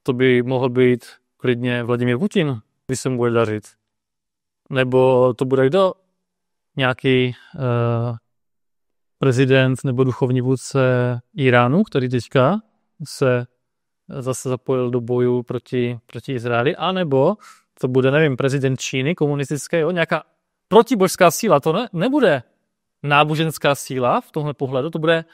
to by mohl být klidně Vladimír Putin, když se mu bude dařit. Nebo to bude kdo? Nějaký uh, prezident nebo duchovní vůdce Iránu, který teďka se zase zapojil do boju proti, proti Izraeli, anebo to bude, nevím, prezident Číny komunistické, jo, nějaká protibožská síla. To ne, nebude náboženská síla v tomhle pohledu, to bude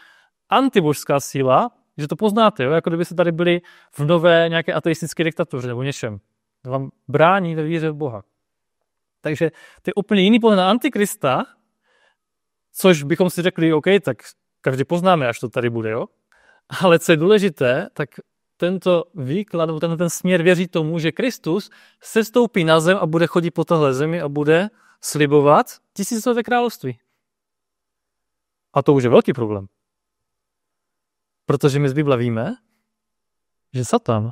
antibožská síla, že to poznáte, jo? jako kdyby se tady byli v nové nějaké ateistické diktatuře nebo něčem. To vám brání ve víře v Boha. Takže to je úplně jiný pohled na antikrista, což bychom si řekli, OK, tak každý poznáme, až to tady bude, jo? Ale co je důležité, tak tento výklad, nebo ten, ten směr věří tomu, že Kristus se stoupí na zem a bude chodit po téhle zemi a bude slibovat tisícileté království. A to už je velký problém. Protože my z Bible víme, že Satan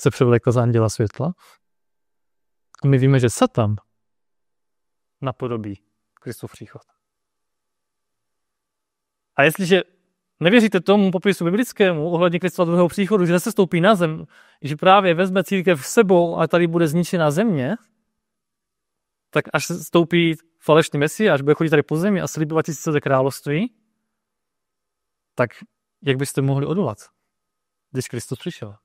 se převlekl z anděla světla a my víme, že Satan napodobí Kristův příchod. A jestliže nevěříte tomu popisu biblickému ohledně Kristova druhého příchodu, že se stoupí na zem, že právě vezme církev v sebou a tady bude zničena země, tak až stoupí falešný až bude chodit tady po zemi a slibovat tisíce království, tak jak byste mohli odolat, když Kristus přišel?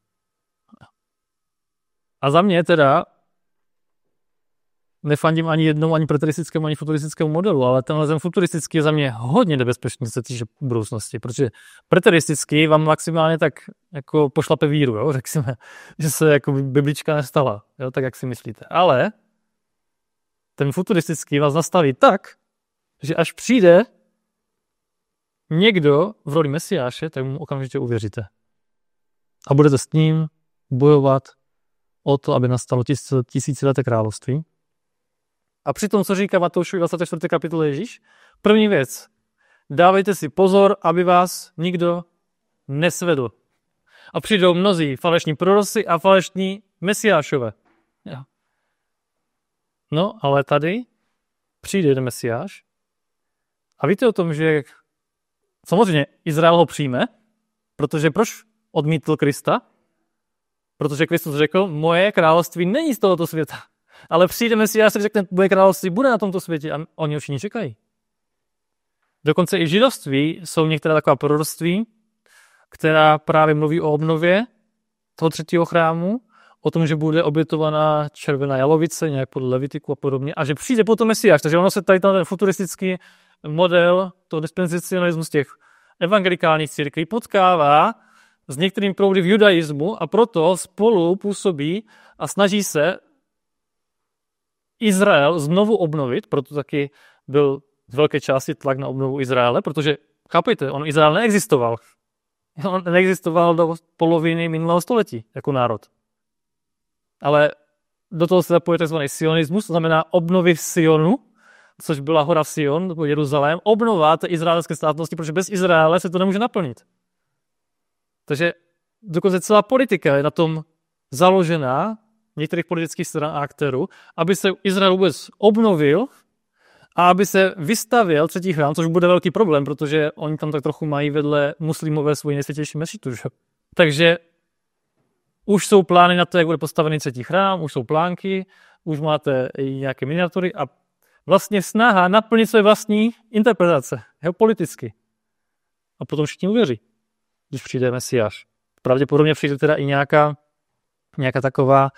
A za mě teda nefandím ani jednou ani preteristickému, ani futuristickému modelu, ale tenhle zem futuristický je za mě hodně nebezpečný, se týče budoucnosti, protože preteristický vám maximálně tak jako pošlape víru, jo, řekněme, že se jako biblička nestala, jo, tak jak si myslíte. Ale ten futuristický vás nastaví tak, že až přijde někdo v roli Mesiáše, tak mu okamžitě uvěříte. A budete s ním bojovat o to, aby nastalo tisícileté království. A přitom, co říká Matoušovi 24. kapitole Ježíš? První věc. Dávejte si pozor, aby vás nikdo nesvedl. A přijdou mnozí falešní proroci a falešní mesiášové. No, ale tady přijde jeden mesiáš a víte o tom, že samozřejmě Izrael ho přijme, protože proč odmítl Krista? Protože Kristus řekl, moje království není z tohoto světa, ale přijde mesiáš a řekne, moje království bude na tomto světě a oni už čekají. Dokonce i židovství jsou některá taková proroctví, která právě mluví o obnově toho třetího chrámu o tom, že bude obětovaná červená jalovice, nějak podle Levitiku a podobně, a že přijde potom Mesiáš. Takže ono se tady ten futuristický model toho dispensacionalismu z těch evangelikálních církví potkává s některým proudy v judaismu a proto spolu působí a snaží se Izrael znovu obnovit, proto taky byl z velké části tlak na obnovu Izraele, protože, chápejte, on Izrael neexistoval. On neexistoval do poloviny minulého století jako národ ale do toho se zapojuje tzv. sionismus, to znamená obnovy v Sionu, což byla hora Sion, nebo Jeruzalém, obnova té izraelské státnosti, protože bez Izraele se to nemůže naplnit. Takže dokonce celá politika je na tom založená, některých politických stran a aktérů, aby se Izrael vůbec obnovil a aby se vystavil třetí chrám, což bude velký problém, protože oni tam tak trochu mají vedle muslimové svoji nejsvětější mešitu. Takže už jsou plány na to, jak bude postavený třetí chrám, už jsou plánky, už máte i nějaké miniatury a vlastně snaha naplnit své vlastní interpretace, jo, politicky. A potom všichni uvěří, když přijde Mesiáš. Pravděpodobně přijde teda i nějaká, nějaká taková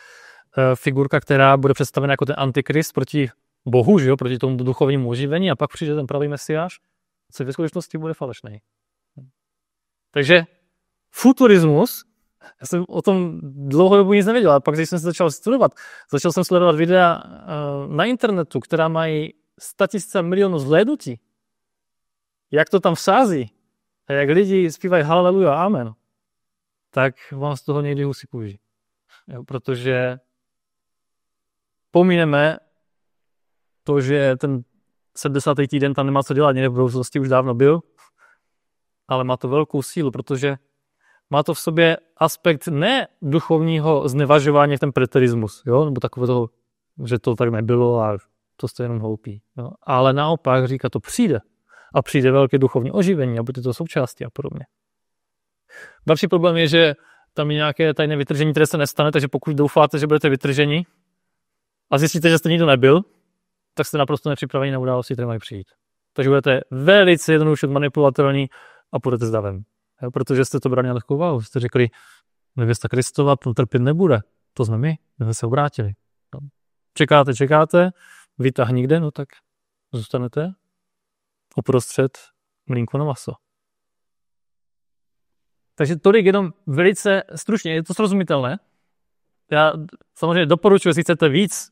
e, figurka, která bude představena jako ten antikrist proti Bohu, že jo, proti tomu duchovnímu oživení a pak přijde ten pravý Mesiáš, co ve skutečnosti bude falešný. Takže futurismus já jsem o tom dlouho dobu nic nevěděl, ale pak, když jsem se začal studovat, začal jsem sledovat videa eh, na internetu, která mají statisíce milionů zhlédnutí. Jak to tam vsází a jak lidi zpívají haleluja, amen, tak vám z toho někdy husí kůži. Protože pomineme to, že ten 70. týden tam nemá co dělat, někde v budoucnosti už dávno byl, ale má to velkou sílu, protože má to v sobě aspekt ne duchovního znevažování ten preterismus, jo? nebo takové toho, že to tak nebylo a to jste jenom hloupí. Jo? Ale naopak říká, to přijde. A přijde velké duchovní oživení a bude to součástí a podobně. Další problém je, že tam je nějaké tajné vytržení, které se nestane, takže pokud doufáte, že budete vytrženi a zjistíte, že jste nikdo nebyl, tak jste naprosto nepřipraveni na události, které mají přijít. Takže budete velice jednoduše manipulovatelní a půjdete s davem. Jo, protože jste to brali na lehkou váhu. Jste řekli, nevěsta Kristova trpět nebude. To jsme my, my jsme se obrátili. No. Čekáte, čekáte, vytah nikde, no tak zůstanete uprostřed mlínku na maso. Takže tolik jenom velice stručně, je to srozumitelné. Já samozřejmě doporučuji, jestli chcete víc,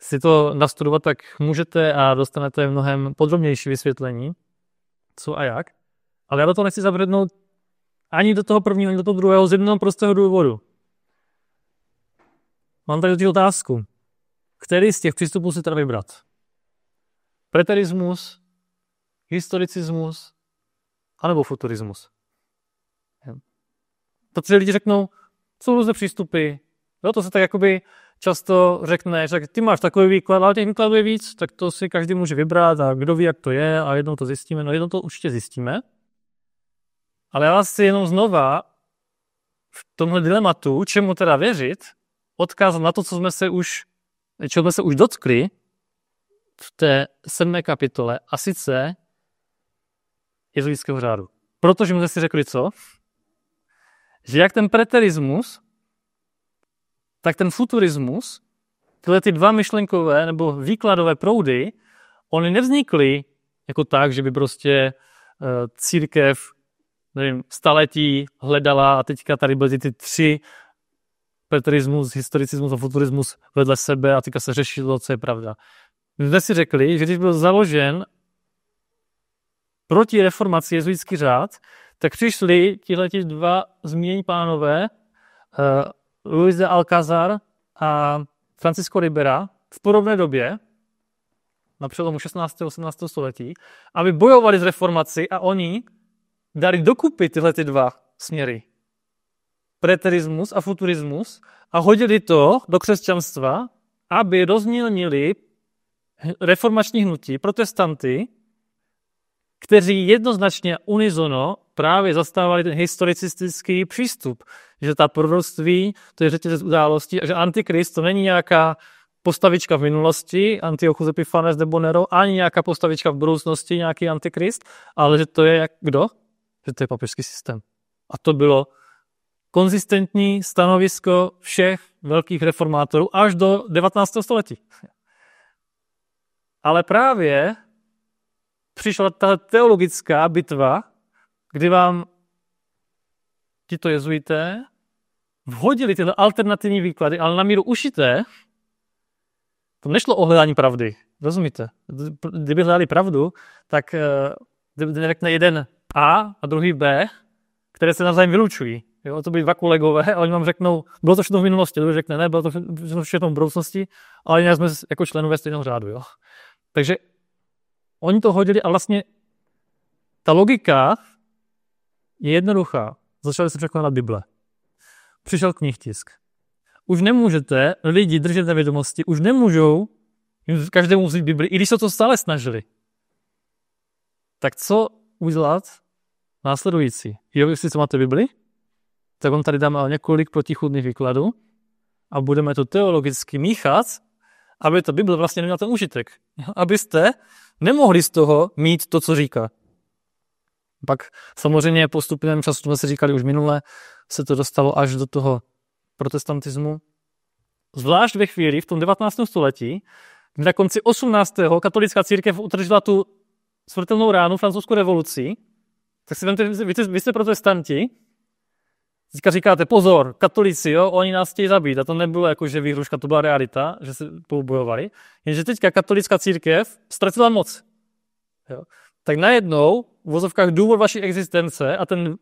si to nastudovat, tak můžete a dostanete mnohem podrobnější vysvětlení, co a jak. Ale já do toho nechci zabřednout ani do toho prvního, ani do toho druhého z jednoho prostého důvodu. Mám tady tu otázku. Který z těch přístupů si teda vybrat? Preterismus, historicismus, anebo futurismus? To, si lidi řeknou, jsou různé přístupy. Jo, to se tak jakoby často řekne, že ty máš takový výklad, ale těch výkladů je víc, tak to si každý může vybrat a kdo ví, jak to je a jednou to zjistíme. No jednou to určitě zjistíme, ale já vás chci jenom znova v tomhle dilematu, čemu teda věřit, odkázat na to, co jsme se už, čeho jsme se už dotkli v té sedmé kapitole, a sice jezuitského řádu. Protože mu jsme si řekli co? Že jak ten preterismus, tak ten futurismus, tyhle ty dva myšlenkové nebo výkladové proudy, oni nevznikly jako tak, že by prostě eh, církev nevím, staletí hledala a teďka tady byly ty tři petrismus, historicismus a futurismus vedle sebe a teďka se řešilo, co je pravda. My jsme si řekli, že když byl založen proti reformaci jezuitský řád, tak přišli tihleti dva změní pánové, uh, eh, Luis de Alcázar a Francisco Ribera, v podobné době, na přelomu 16. a 18. století, aby bojovali s reformaci a oni dali dokupy tyhle ty dva směry. Preterismus a futurismus a hodili to do křesťanstva, aby rozmělnili reformační hnutí, protestanty, kteří jednoznačně unizono právě zastávali ten historicistický přístup, že ta proroctví, to je řetězec událostí, a že antikrist to není nějaká postavička v minulosti, Antiochus Epiphanes nebo Nero, ani nějaká postavička v budoucnosti, nějaký antikrist, ale že to je jak kdo? že to je papežský systém. A to bylo konzistentní stanovisko všech velkých reformátorů až do 19. století. Ale právě přišla ta teologická bitva, kdy vám tito jezuité vhodili tyhle alternativní výklady, ale na míru ušité, to nešlo o hledání pravdy. Rozumíte? Kdyby hledali pravdu, tak eh, kdyby jeden a a druhý B, které se navzájem vylučují. Jo, to byly dva kolegové a oni vám řeknou, bylo to všechno v minulosti, to řekne, ne, bylo to všechno v budoucnosti, ale jinak jsme jako členové stejného řádu. Jo. Takže oni to hodili a vlastně ta logika je jednoduchá. Začali se překládat Bible. Přišel tisk. Už nemůžete lidi držet na vědomosti, už nemůžou každému vzít Bibli, i když se to stále snažili. Tak co udělat, následující. Jo, jestli co máte Bibli, tak vám tady dáme ale několik protichudných výkladů a budeme to teologicky míchat, aby ta Bible vlastně neměla ten užitek. Abyste nemohli z toho mít to, co říká. Pak samozřejmě postupně, času, jsme si říkali už minule, se to dostalo až do toho protestantismu. Zvlášť ve chvíli v tom 19. století, kdy na konci 18. katolická církev utržila tu smrtelnou ránu francouzskou revolucí, tak si vemte, vy, vy jste protestanti, teďka říkáte, pozor, katolici, jo, oni nás chtějí zabít. A to nebylo jako, že výhruška, to byla realita, že se poubojovali. Jenže teďka katolická církev ztratila moc. Jo. Tak najednou v vozovkách důvod vaší existence a ten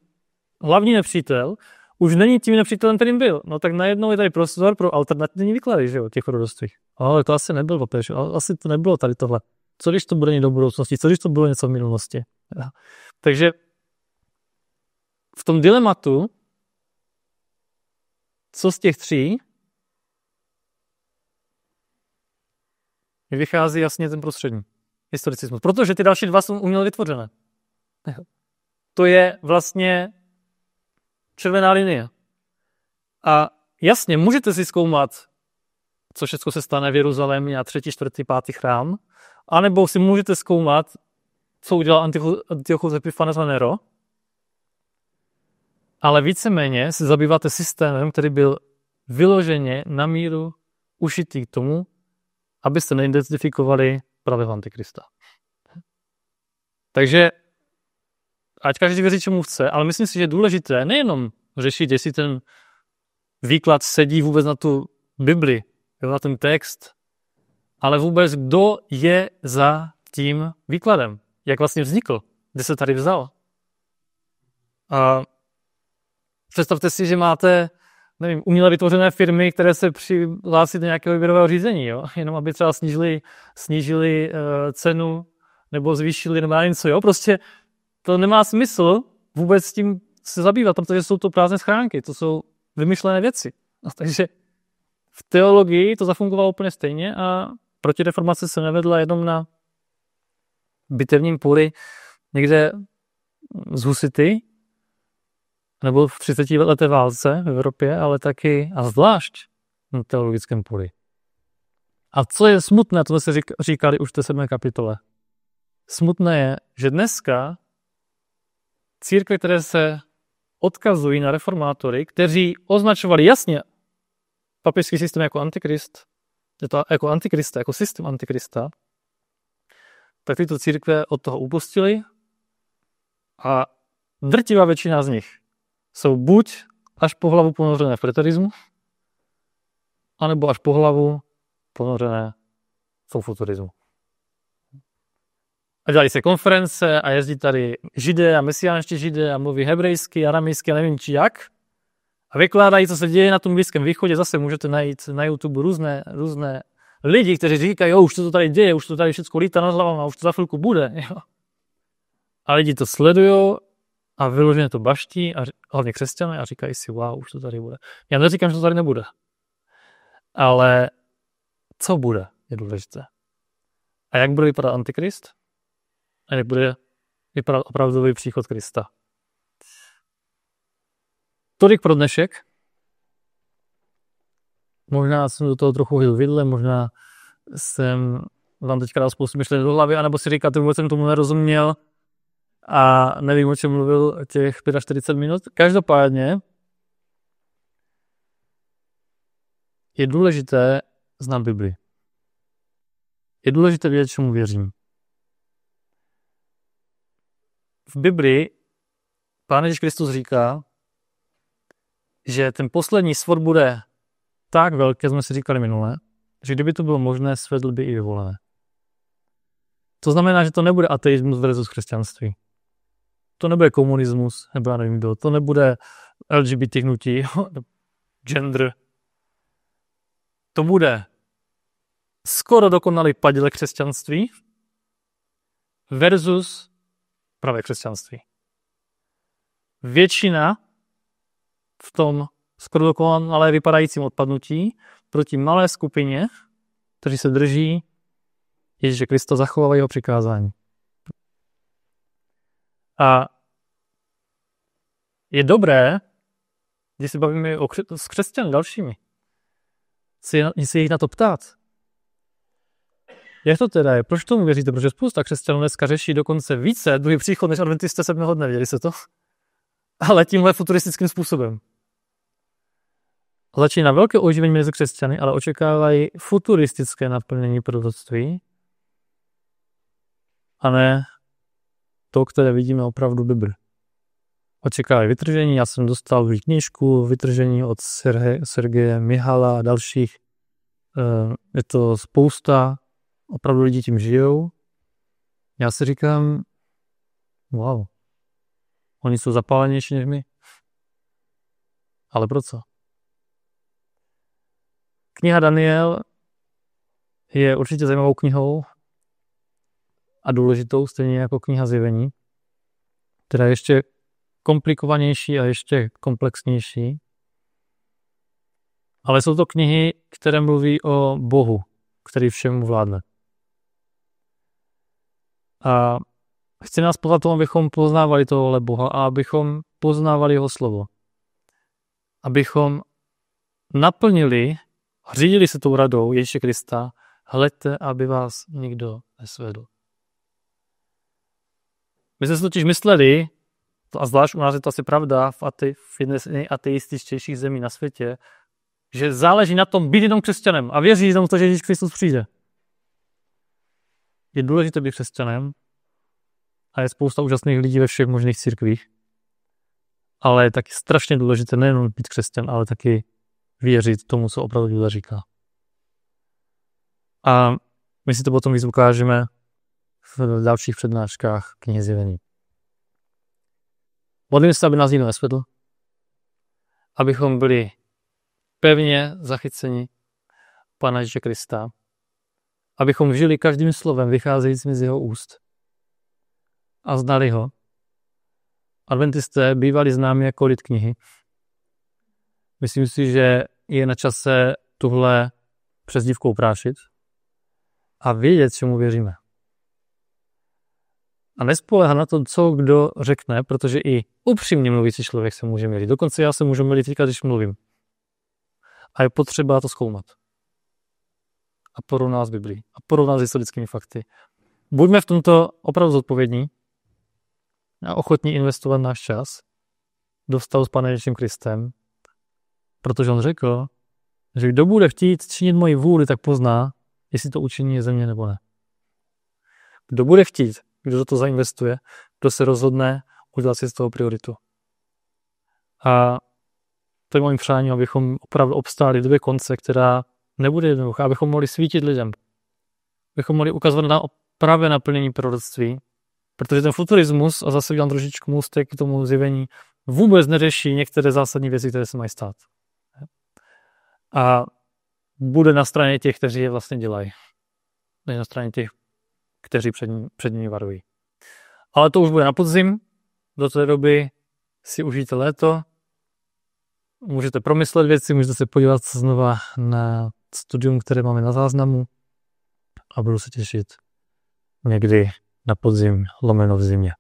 hlavní nepřítel už není tím nepřítelem, kterým byl. No tak najednou je tady prostor pro alternativní výklady, že jo, těch rodostvích. Ale to asi nebyl papež, asi to nebylo tady tohle. Co když to bude někdo do budoucnosti, co když to bylo něco v minulosti. Jo. Takže v tom dilematu, co z těch tří, mi vychází jasně ten prostřední historicismus. Protože ty další dva jsou uměle vytvořené. To je vlastně červená linie. A jasně, můžete si zkoumat, co všechno se stane v Jeruzalémě a třetí, čtvrtý, pátý chrám, anebo si můžete zkoumat, co udělal Antiochus Epifanes a Nero, ale víceméně se zabýváte systémem, který byl vyloženě na míru ušitý k tomu, abyste neidentifikovali pravého antikrista. Takže ať každý věří, čemu chce, ale myslím si, že je důležité nejenom řešit, jestli ten výklad sedí vůbec na tu Bibli, na ten text, ale vůbec kdo je za tím výkladem, jak vlastně vznikl, kde se tady vzal. A představte si, že máte nevím, uměle vytvořené firmy, které se přihlásí do nějakého výběrového řízení, jo? jenom aby třeba snížili, snížili uh, cenu nebo zvýšili nebo co. jo? prostě to nemá smysl vůbec s tím se zabývat, protože jsou to prázdné schránky, to jsou vymyšlené věci. No, takže v teologii to zafungovalo úplně stejně a protireformace se nevedla jenom na bitevním půli, někde z husity, nebo v 30 leté válce v Evropě, ale taky a zvlášť na teologickém poli. A co je smutné, to jsme si říkali už v té sedmé kapitole. Smutné je, že dneska církve, které se odkazují na reformátory, kteří označovali jasně papižský systém jako antikrist, to jako antikrista, jako systém antikrista, tak tyto církve od toho upustili a drtivá většina z nich jsou buď až po hlavu ponořené v preterismu, anebo až po hlavu ponořené v futurismu. A dělali se konference a jezdí tady židé a mesiánští židé a mluví hebrejsky, aramejsky nevím či jak. A vykládají, co se děje na tom Blízkém východě. Zase můžete najít na YouTube různé, různé lidi, kteří říkají, jo, už to tady děje, už to tady všechno lítá nad hlavama, už to za chvilku bude. Jo. A lidi to sledují a vyloženě to baští, a hlavně křesťané, a říkají si, wow, už to tady bude. Já neříkám, že to tady nebude. Ale co bude, je důležité. A jak bude vypadat antikrist? A jak bude vypadat opravdový příchod Krista? Tolik pro dnešek. Možná jsem do toho trochu hodil vidle, možná jsem vám teďka dal spoustu myšlení do hlavy, anebo si říkáte, vůbec jsem tomu nerozuměl, a nevím, o čem mluvil těch 45 minut. Každopádně je důležité znát Bibli. Je důležité vědět, čemu věřím. V Bibli Pán Ježíš Kristus říká, že ten poslední svod bude tak velký, jsme si říkali minule, že kdyby to bylo možné, svedl by i vyvolené. To znamená, že to nebude ateismus versus křesťanství to nebude komunismus, nebo já nevím kdo, to nebude LGBT hnutí, gender. To bude skoro dokonalý padile křesťanství versus pravé křesťanství. Většina v tom skoro dokonalé, vypadajícím odpadnutí proti malé skupině, kteří se drží Ježíše Krista, zachovávají jeho přikázání. A je dobré, když se bavíme o kři- s křesťany dalšími, si, je, jich na to ptát. Jak to teda je? Proč tomu věříte? Protože spousta křesťanů dneska řeší dokonce více druhý příchod než adventisté 7. dne, věděli se to? Ale tímhle futuristickým způsobem. Začíná velké oživení mezi křesťany, ale očekávají futuristické naplnění proroctví a ne to, které vidíme opravdu dobré. Očekávají vytržení, já jsem dostal knížku vytržení od Serge Sergeje Mihala a dalších. Eh, je to spousta, opravdu lidi tím žijou. Já si říkám, wow, oni jsou zapálenější než my. Ale pro co? Kniha Daniel je určitě zajímavou knihou, a důležitou, stejně jako kniha zjevení, která je ještě komplikovanější a ještě komplexnější. Ale jsou to knihy, které mluví o Bohu, který všemu vládne. A chci nás pozvat tomu, abychom poznávali tohohle Boha a abychom poznávali jeho slovo. Abychom naplnili řídili se tou radou Ježíše Krista, hleďte, aby vás nikdo nesvedl. My jsme si totiž mysleli, a zvlášť u nás je to asi pravda, v, ate, v jedné z nejateističtějších zemí na světě, že záleží na tom být jenom křesťanem a věří jenom to, že Ježíš Kristus přijde. Je důležité být křesťanem a je spousta úžasných lidí ve všech možných církvích, ale je taky strašně důležité nejenom být křesťan, ale taky věřit tomu, co opravdu Bible říká. A my si to potom víc ukážeme v dalších přednáškách knihy zjevení. Modlím se, aby nás nikdo nesvedl, abychom byli pevně zachyceni Pana Ježíše Krista, abychom žili každým slovem vycházejícím z jeho úst a znali ho. Adventisté bývali známi jako lid knihy. Myslím si, že je na čase tuhle přezdívku oprášit a vědět, čemu věříme a nespolehat na to, co kdo řekne, protože i upřímně mluvící člověk se může mělit. Dokonce já se můžu mělit teďka, když mluvím. A je potřeba to zkoumat. A porovnat s Biblí. A porovnat s historickými fakty. Buďme v tomto opravdu zodpovědní a ochotní investovat náš čas do vztahu s Panem Ježíšem Kristem, protože on řekl, že kdo bude chtít činit moji vůli, tak pozná, jestli to učiní je ze mě nebo ne. Kdo bude chtít kdo do toho zainvestuje, kdo se rozhodne udělat si z toho prioritu. A to je mojím přáním, abychom opravdu obstáli dvě konce, která nebude jednoduchá, abychom mohli svítit lidem, abychom mohli ukazovat na právě naplnění proroctví, protože ten futurismus, a zase udělám trošičku můstek k tomu zjevení, vůbec neřeší některé zásadní věci, které se mají stát. A bude na straně těch, kteří je vlastně dělají. Ne na straně těch, kteří před, před nimi varují. Ale to už bude na podzim, do té doby si užijte léto, můžete promyslet věci, můžete se podívat znova na studium, které máme na záznamu a budu se těšit někdy na podzim, lomeno v zimě.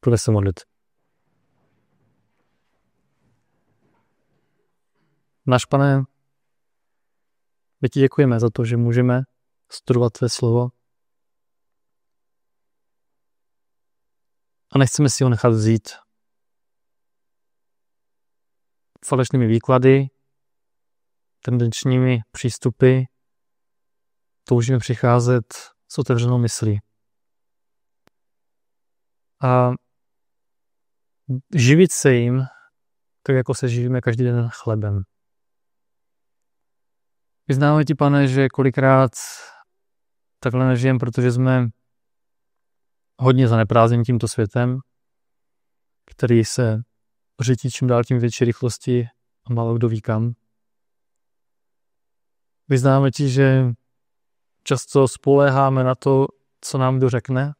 Půjde se modlit. Náš pane, my ti děkujeme za to, že můžeme studovat tvé slovo, a nechceme si ho nechat vzít falešnými výklady, tendenčními přístupy, toužíme přicházet s otevřenou myslí. A živit se jim, tak jako se živíme každý den chlebem. Vyznáme ti, pane, že kolikrát takhle nežijeme, protože jsme hodně zaneprázdněn tímto světem, který se řítí čím dál tím větší rychlosti a málo kdo ví kam. Vyznáme ti, že často spoléháme na to, co nám kdo řekne,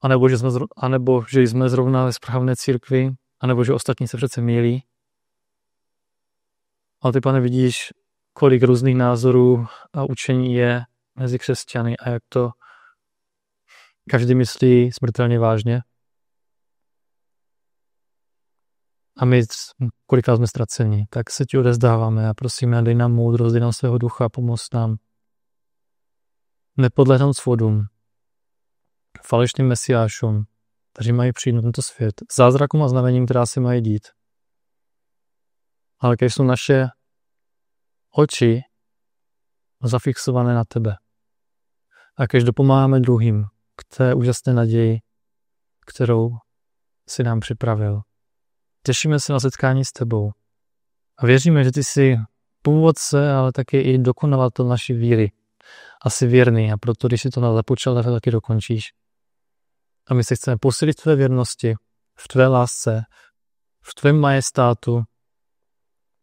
anebo že jsme, zrovna, anebo, že jsme zrovna ve správné církvi, anebo že ostatní se přece mílí. Ale ty, pane, vidíš, kolik různých názorů a učení je mezi křesťany a jak to každý myslí smrtelně vážně. A my, kolikrát jsme ztraceni, tak se ti odezdáváme a prosíme, dej nám moudrost, dej nám svého ducha, pomoz nám. Nepodlehnout svodům, falešným mesiášům, kteří mají přijít na tento svět, zázrakům a znamením, která se mají dít. Ale když jsou naše oči zafixované na tebe. A když dopomáháme druhým, té úžasné naději, kterou si nám připravil. Těšíme se na setkání s tebou a věříme, že ty jsi původce, ale také i dokonovatel naší víry. Asi věrný a proto, když si to započal, tak to taky dokončíš. A my se chceme posilit v tvé věrnosti, v tvé lásce, v tvém majestátu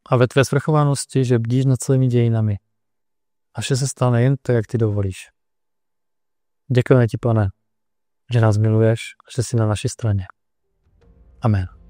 a ve tvé svrchovanosti, že bdíš nad celými dějinami. A vše se stane jen tak, jak ty dovolíš. Děkujeme ti, pane, že nás miluješ a že jsi na naší straně. Amen.